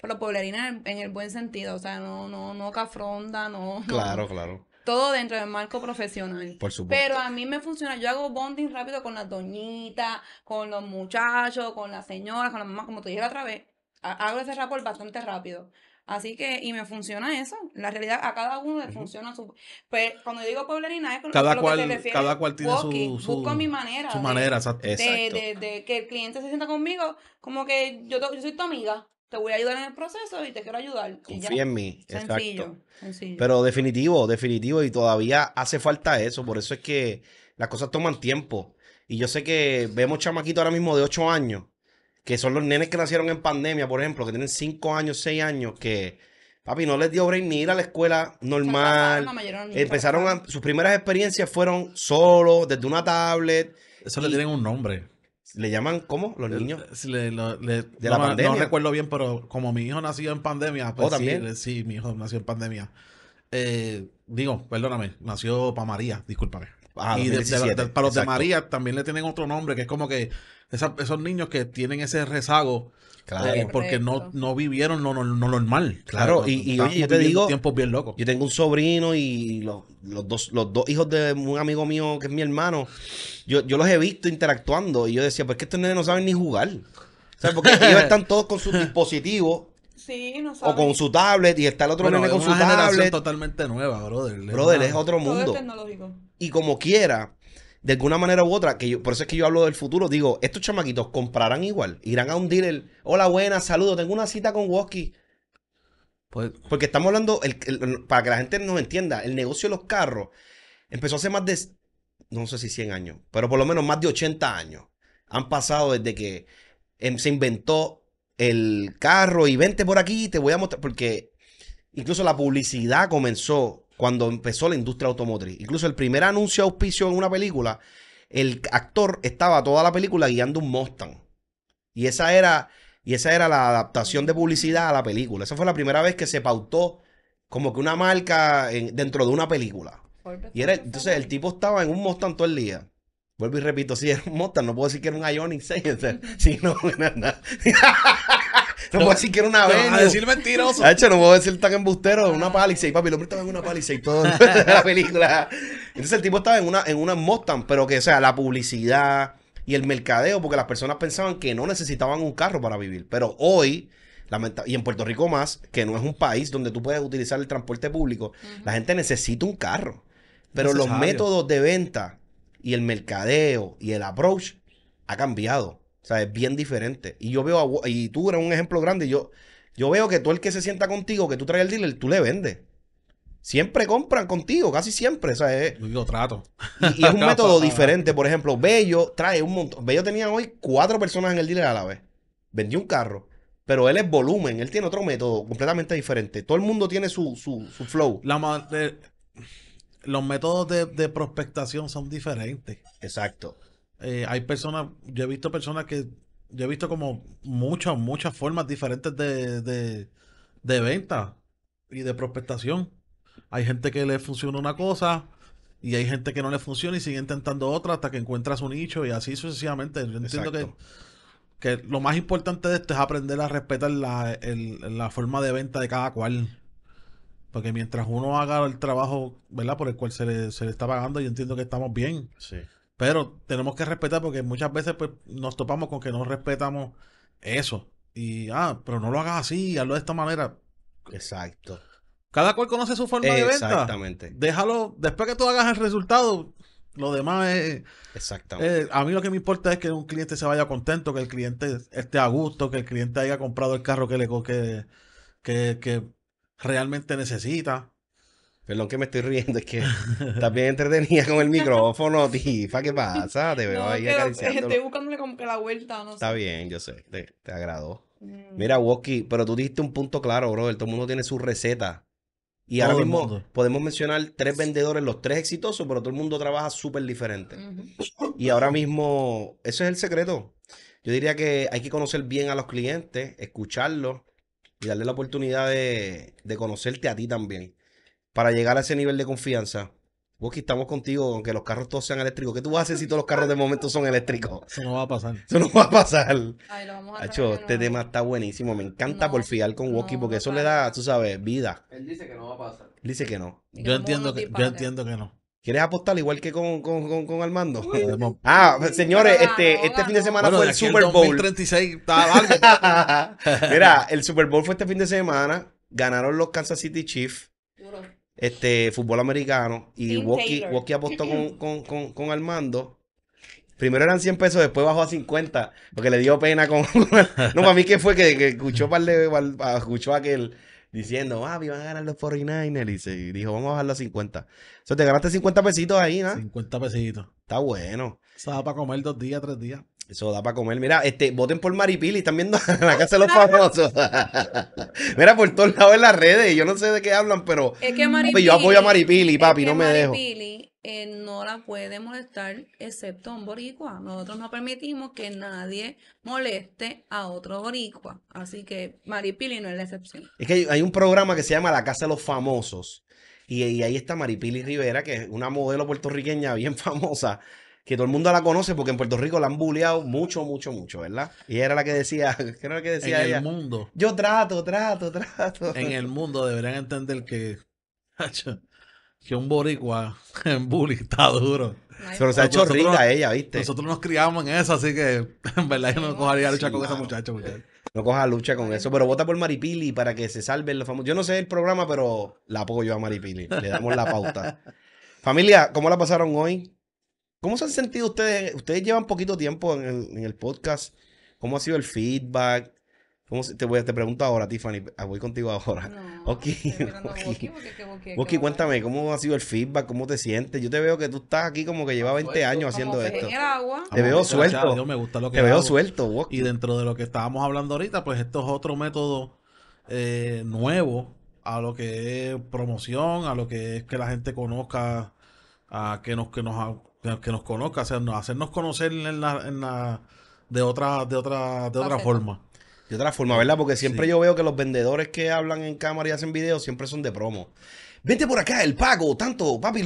Pero pueblerina en, el buen sentido, o sea, no, no, no cafronda, no. Claro, no. claro. Todo dentro del marco profesional. Por supuesto. Pero a mí me funciona. Yo hago bonding rápido con las doñitas, con los muchachos, con las señoras, con las mamás, como te dije otra vez hago ese rapport bastante rápido. Así que, y me funciona eso. La realidad, a cada uno le funciona su. Pero pues, cuando digo pueblerina, es con lo cual, que te refieres. Cada cual tiene su, su, Busco mi manera. Su de, manera, exacto. De, que el cliente se sienta conmigo, como que yo, soy tu amiga. Te voy a ayudar en el proceso y te quiero ayudar. Confía en mí. Sencillo, exacto. Pero definitivo, definitivo. Y todavía hace falta eso. Por eso es que las cosas toman tiempo. Y yo sé que vemos chamaquito ahora mismo de 8 años que son los nenes que nacieron en pandemia, por ejemplo, que tienen 5 años, 6 años, que papi no les dio break ni ir a la escuela normal. Empezaron sus primeras experiencias fueron solo, desde una tablet. Eso le tienen un nombre. ¿Le llaman cómo? ¿Los eh, niños? la no, pandemia. No recuerdo bien, pero como mi hijo nació en pandemia, pues oh, ¿también? Eh, sí, mi hijo nació en pandemia. Eh, digo, perdóname, nació para María, discúlpame. Ah, y para los de María también le tienen otro nombre, que es como que esos niños que tienen ese rezago. Eh, porque no, no vivieron lo, normal. Claro, y, yo te digo. Tiempos bien locos. Yo tengo un sobrino y los, dos, los dos hijos de un amigo mío que es mi hermano. Yo, yo los he visto interactuando y yo decía, pues que estos nenes no saben ni jugar. O porque ellos están todos con sus dispositivos. O con su tablet y está el otro nene con su tablet. totalmente nueva, brother. Brother, es, otro mundo. Y como quiera, de alguna manera u otra, que yo, por eso es que yo hablo del futuro, digo, estos chamaquitos comprarán igual, irán a un dealer, hola, buena, saludo, tengo una cita con Woski. Pues porque estamos hablando, para que la gente nos entienda, el negocio de los carros empezó hace más de, no sé si 100 años, pero por lo menos más de 80 años. Han pasado desde que em, se inventó el carro y vente por aquí, te voy a mostrar, porque incluso la publicidad comenzó cuando empezó la industria automotriz. Incluso el primer anuncio de auspicio en una película, el actor estaba toda la película guiando un Mustang. Y esa era, y esa era la adaptación de publicidad a la película. Esa fue la primera vez que se pautó como que una marca dentro de una película. Y era, entonces el tipo estaba en un Mustang todo el día. Vuelvo y repito, si era un Mustang, no puedo decir que era un Ioniq 6, sino... no puedo decir que era una vez. A decir mentiroso. De hecho, no puedo decir tan embustero. Una y papi. El hombre estaba en una y todo. la película. Entonces el tipo estaba en una, en una Mustang, pero que, sea, la publicidad y el mercadeo, porque las personas pensaban que no necesitaban un carro para vivir. Pero hoy, y en Puerto Rico más, que no es un país donde tú puedes utilizar el transporte público, la gente necesita un carro. Pero los métodos de venta y el mercadeo y el approach ha cambiado. O sea, es bien diferente. Y yo veo, a, y tú eres un ejemplo grande, yo, yo veo que todo el que se sienta contigo, que tú traes el dealer, tú le vendes. Siempre compran contigo, casi siempre. O sea, yo trato. Y, es un método diferente. Por ejemplo, Bello trae un montón. Bello tenía hoy cuatro personas en el dealer a la vez. Vendió un carro. Pero él es volumen, él tiene otro método completamente diferente. Todo el mundo tiene su, flow. Eh, los métodos de, de, prospectación son diferentes. Exacto. Eh, hay personas, yo he visto personas que, yo he visto como muchas, muchas formas diferentes de, venta y de prospectación. Hay gente que le funciona una cosa, y hay gente que no le funciona y sigue intentando otra hasta que encuentras un nicho y así sucesivamente. Yo entiendo que, que, lo más importante de esto es aprender a respetar la, forma de venta de cada cual. Porque mientras uno haga el trabajo, ¿verdad? Por el cual se le, se le está pagando, yo entiendo que estamos bien. Sí. Pero tenemos que respetar porque muchas veces pues, nos topamos con que no respetamos eso. Y, ah, pero no lo hagas así, hazlo de esta manera. Exacto. Cada cual conoce su forma de venta. Exactamente. Déjalo, después que tú hagas el resultado, lo demás es. Exactamente. Eh, a mí lo que me importa es que un cliente se vaya contento, que el cliente esté a gusto, que el cliente haya comprado el carro que le que, que realmente necesita. Perdón que me estoy riendo, es que también entretenía con el micrófono, Tifa, ¿qué pasa? Te veo no, ahí acariciando. Estoy buscándole como que la vuelta, no Está bien, yo sé, te, agradó. Mm. Mira, Wosky, pero tú dijiste un punto claro, brother. Todo el mundo tiene su receta. Y ahora mismo podemos mencionar tres vendedores, los tres exitosos, pero todo el mundo trabaja súper diferente. Y ahora mismo, ¿eso es el secreto. Yo diría que hay que conocer bien a los clientes, escucharlos y darle la oportunidad de, de conocerte a ti también para llegar a ese nivel de confianza. Wookie estamos contigo, aunque los carros todos sean eléctricos. ¿Qué tú vas a hacer si todos los carros de momento son eléctricos? Eso no va a pasar. Eso no va a pasar. Ay, este tema está buenísimo. Me encanta por fiar con Woki porque eso le da, tú sabes, vida. Él dice que no va a pasar. dice que no. Yo entiendo que, yo entiendo que no. ¿Quieres apostar igual que con, con, con, Armando? ah, pues, señores, este, este fin de semana fue el Super Bowl. 2036, Mira, el Super Bowl fue este fin de semana. Ganaron los Kansas City Chiefs este, fútbol americano y Woki, apostó con, con, con, Armando. Primero eran 100 pesos, después bajó a 50, porque le dio pena con... no, para mí que fue que, escuchó, par de, ah, escuchó aquel diciendo, ah, van a ganar los 49ers, y se dijo, vamos a bajarlo a 50. entonces te ganaste 50 pesitos ahí, ¿no? 50 pesitos. Está bueno. O sea, para comer dos días, tres días. Eso da para comer. Mira, este, voten por Maripili, están viendo la casa de los famosos. Mira, por todos lados en las redes, yo no sé de qué hablan, pero yo apoyo a Maripili, papi, no me Maripili, dejo. Eh, no la puede molestar excepto a un boricua. Nosotros no permitimos que nadie moleste a otro boricua. Así que Maripili no es la excepción. Es que hay un programa que se llama La Casa de los Famosos. y ahí está Maripili Rivera, que es una modelo puertorriqueña bien famosa que todo el mundo la conoce porque en Puerto Rico la han bulleado mucho, mucho, mucho, ¿verdad? Y era la que decía, ¿qué que decía En el mundo. Yo trato, trato, trato. En el mundo deberían entender que, que un boricua en bully está duro. Pero se ha hecho rica ella, ¿viste? Nosotros nos criamos en eso, así que en verdad yo no cojaría lucha con esa muchacha, No coja lucha con eso, pero vota por Maripili para que se salven los famosos. Yo no sé el programa, pero la apoyo a Maripili. Le damos la pauta. Familia, ¿cómo la pasaron hoy? ¿Cómo se han sentido ustedes? Ustedes llevan poquito tiempo en el, podcast. ¿Cómo ha sido el feedback? te, voy, te pregunto ahora, Tiffany. Ah, voy contigo ahora. No, ok. cuéntame, ¿cómo ha sido el feedback? ¿Cómo te sientes? Yo te veo que tú estás aquí como que lleva 20 años haciendo esto. Te veo suelto. me gusta lo que Te veo suelto, Y dentro de lo que estábamos hablando ahorita, pues esto es otro método eh, nuevo a lo que es promoción, a lo que es que la gente conozca, a que nos, que nos que, nos conozca, hacernos, hacernos conocer la, de otra, de otra, otra forma. De otra forma, ¿verdad? Porque siempre yo veo que los vendedores que hablan en cámara y hacen videos siempre son de promo. Vente por acá, el pago, tanto, papi,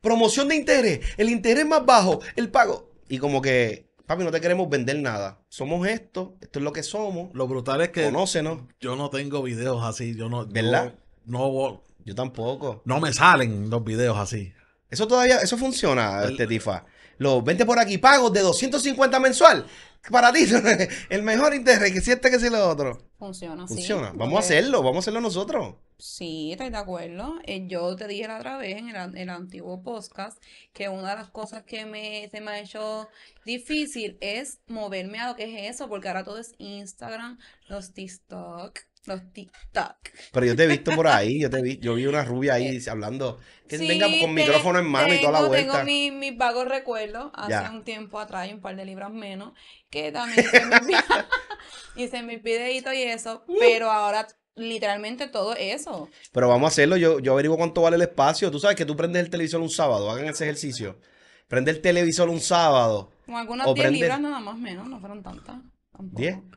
promoción de interés, el interés más bajo, el pago. Y como que, papi, no te queremos vender nada. Somos esto, esto es lo que somos. Lo brutal es que. Conócenos. Yo no tengo videos así, yo no. ¿Verdad? no, yo tampoco. No me salen los videos así. Eso todavía, eso funciona, este Tifa. Los 20 por aquí pagos de 250 mensual. Para ti, el mejor interés que este que si lo otro. Funciona, Funciona. vamos a pues, hacerlo, vamos a hacerlo nosotros. Sí, estoy de acuerdo. Eh, yo te dije la otra vez en el, antiguo podcast que una de las cosas que me, se me ha hecho difícil es moverme a lo que es eso, porque ahora todo es Instagram, los TikTok, los TikTok. Pero yo te he visto por ahí, yo te vi, yo vi una rubia ahí eh, hablando. Que venga con micrófono en mano y toda la vuelta. Tengo mis, mis vagos recuerdos, hace un tiempo atrás, un par de libras menos, que también hice mis, hice videitos y eso, uh. pero ahora literalmente todo eso. Pero vamos a hacerlo, yo, yo averiguo cuánto vale el espacio. Tú sabes que tú prendes el televisor un sábado, hagan ese ejercicio. Prende el televisor un sábado. Con algunas 10 libras nada más menos, no fueron tantas. ¿10?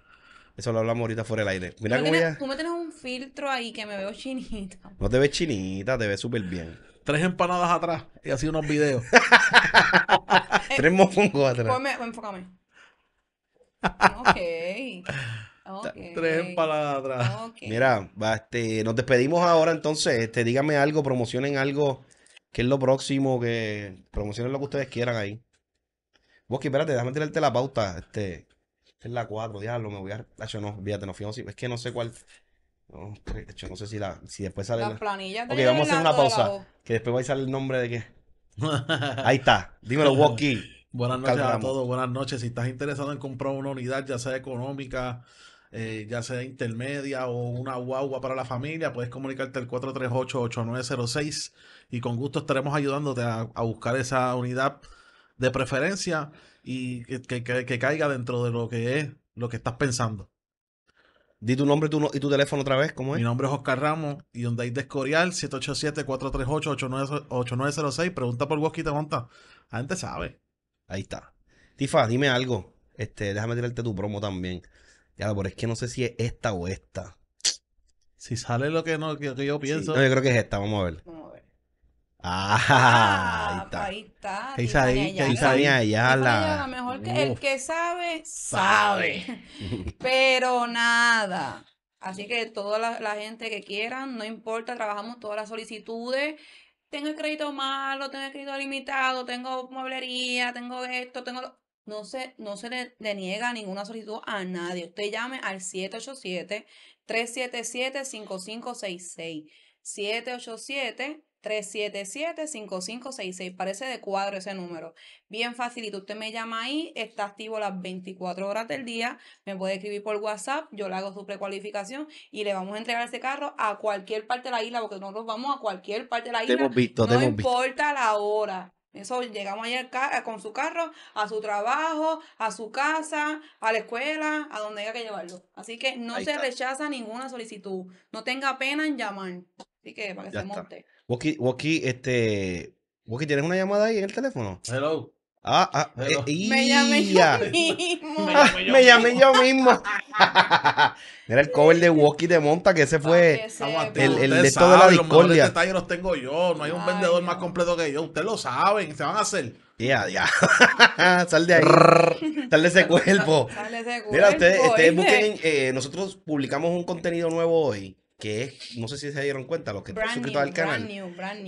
Eso lo hablamos ahorita fuera del aire. Mira tú, me tienes, ya... tú me un filtro ahí que me veo chinita. No te ves chinita, te ves súper bien. Tres empanadas atrás y así unos videos. Tres mofongos atrás. Ponme, enfócame. ok. Tres empanadas atrás. Okay. Mira, este, nos despedimos ahora entonces. Este, díganme algo, promocionen algo. ¿Qué es lo próximo? Que promocionen lo que ustedes quieran ahí. ¿Vos que espérate, déjame tirarte la pauta. Este, es la 4, diablo, me voy a. Hacho, no, fíjate, no Es que no sé cuál. No, sé si, la, si después sale. la la... planillas Ok, vamos a hacer una pausa. Que después va a salir el nombre de qué. Ahí está. Dímelo, Walkie. Buenas noches a todos, buenas noches. Si estás interesado en comprar una unidad, ya sea económica, eh, ya sea intermedia o una guagua para la familia, puedes comunicarte al 438-8906 y con gusto estaremos ayudándote a buscar esa unidad de preferencia y que, caiga dentro de lo que es lo que estás pensando. Di tu nombre tu y tu teléfono otra vez, ¿cómo es? Mi nombre es Oscar Ramos y donde hay de Escorial, 787-438-8906. Pregunta por que te monta. La gente sabe. Ahí está. Tifa, dime algo. Este, déjame tirarte tu promo también. Ya, por es que no sé si es esta o esta. Si sale lo que, no, yo pienso. No, yo creo que es esta, vamos a ver. Ah, ahí ah, está. Ahí está. Mejor que el que sabe, sabe. Pero nada. Así que toda la, gente que quieran, no importa, trabajamos todas las solicitudes. Tengo el crédito malo, tengo el crédito limitado, tengo mueblería, tengo esto, tengo No se, no se le, niega ninguna solicitud a nadie. Usted llame al 787 377 5566. 787 377-5566. Parece de cuadro ese número. Bien facilito. Usted me llama ahí, está activo las 24 horas del día. Me puede escribir por WhatsApp. Yo le hago su precualificación y le vamos a entregar ese carro a cualquier parte de la isla, porque nosotros vamos a cualquier parte de la isla. visto, no importa la hora. Eso llegamos ayer eh, con su carro a su trabajo, a su casa, a la escuela, a donde haya que llevarlo. Así que no se rechaza ninguna solicitud. No tenga pena en llamar. Así que para que se monte. Woki, Woki, este. Woki, ¿tienes una llamada ahí en el teléfono? Hello. Ah, ah, eh, me llamé yo mismo. me llamé yo mismo. Era el cover de Woki de Monta, que ese fue el, de toda la discordia. Los detalles los tengo yo. No hay un vendedor más completo que yo. Ustedes lo saben. Se van a hacer. Ya, ya. Sal de ahí. Sal de ese cuerpo. Sal de ese cuerpo. Mira, ustedes, busquen. Eh, nosotros publicamos un contenido nuevo hoy que es, no sé si se dieron cuenta, los que están suscritos al canal,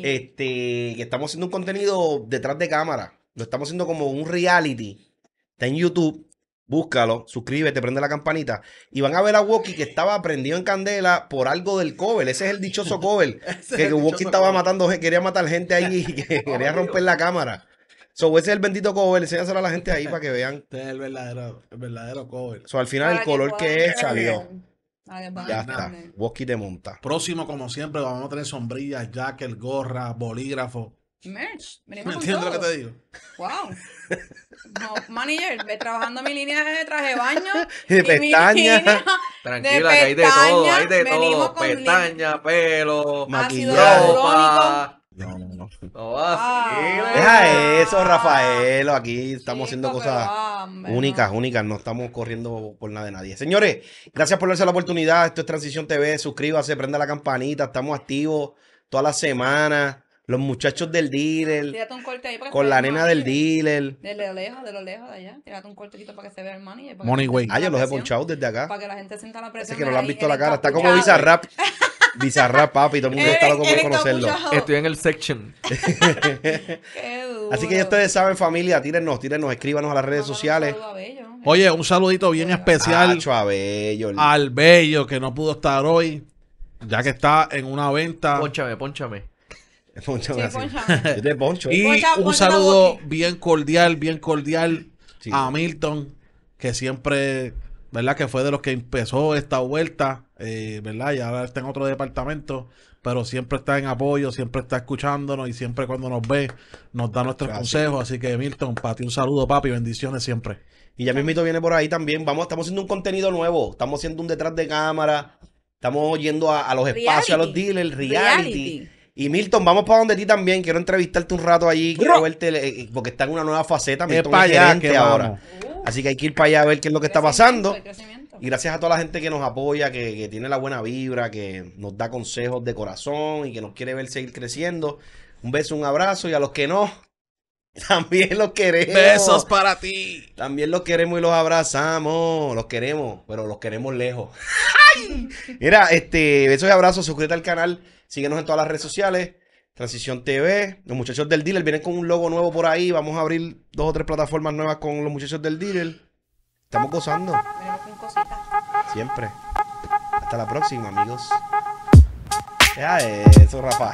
este, que estamos haciendo un contenido detrás de cámara, lo estamos haciendo como un reality, está en YouTube, búscalo, suscríbete, prende la campanita y van a ver a Woki que estaba prendido en candela por algo del cobel, ese es el dichoso cobel que, que Woki estaba matando, quería matar gente ahí y quería romper la cámara. So, ese es el bendito cobel, enséñaselo a la gente ahí para que vean. Este es el verdadero, el verdadero al final el color que, que es salió ya está. Walkie de monta. Próximo, como siempre, vamos a tener sombrillas, jacket, gorra, bolígrafo. Merch. ¿Me entiendes lo que te digo? Wow. No, manager, trabajando mi línea de traje de baño. Y pestañas. Tranquila, que hay de todo, hay de todo. Pestañas, pelo, maquillaje, no, no, no. Ah. deja eso, Rafael. Aquí estamos haciendo cosas únicas, únicas. No estamos corriendo por nada de nadie. Señores, gracias por darse la oportunidad. Esto es Transición TV. Suscríbase, prenda la campanita. Estamos activos toda la semana. Los muchachos del dealer. Tírate un corte ahí para con la nena del dealer. De lo lejos, de lo lejos de allá. Tírate un cortecito para que se vea el money. Money, güey. Ah, yo los he ponchado desde acá. Para que la gente sienta la presencia. Es que no lo han visto la cara. Está como Visa Rap. Bizarra, papi, todo el mundo está eh, loco por eh, conocerlo. Estoy en el section. Así que ya ustedes saben, familia, tírennos, tírennos, escríbanos a las redes sociales. Oye, un saludito bien especial Bello. al Bello que no pudo estar hoy, ya que está en una venta. Pónchame, pónchame. Y un saludo bien cordial, bien cordial a Milton, que siempre, ¿verdad? Que fue de los que empezó esta vuelta. Eh, ¿verdad? Y ahora está en otro departamento, pero siempre está en apoyo, siempre está escuchándonos y siempre cuando nos ve nos da nuestros consejos. Así que Milton, para ti un saludo, papi, bendiciones siempre. Y ya mismito viene por ahí también. Vamos, estamos haciendo un contenido nuevo, estamos haciendo un detrás de cámara, estamos oyendo a, los espacios, a los dealers, reality. Y Milton, vamos para donde ti también. Quiero entrevistarte un rato allí. Quiero verte, eh, eh, porque está en una nueva faceta. Milton para ahora. Así que hay que ir para allá a ver qué es lo que está pasando. Y gracias a toda la gente que nos apoya, que, tiene la buena vibra, que nos da consejos de corazón y que nos quiere ver seguir creciendo. Un beso, un abrazo y a los que no, también los queremos. Besos para ti. También los queremos y los abrazamos. Los queremos, pero los queremos lejos. ¡Ay! Mira, este, besos y abrazos, suscríbete al canal, síguenos en todas las redes sociales. Transición TV, los muchachos del dealer vienen con un logo nuevo por ahí. Vamos a abrir dos o tres plataformas nuevas con los muchachos del dealer. Estamos gozando cositas. Siempre. Hasta la próxima, amigos. Ya eso, Rafa.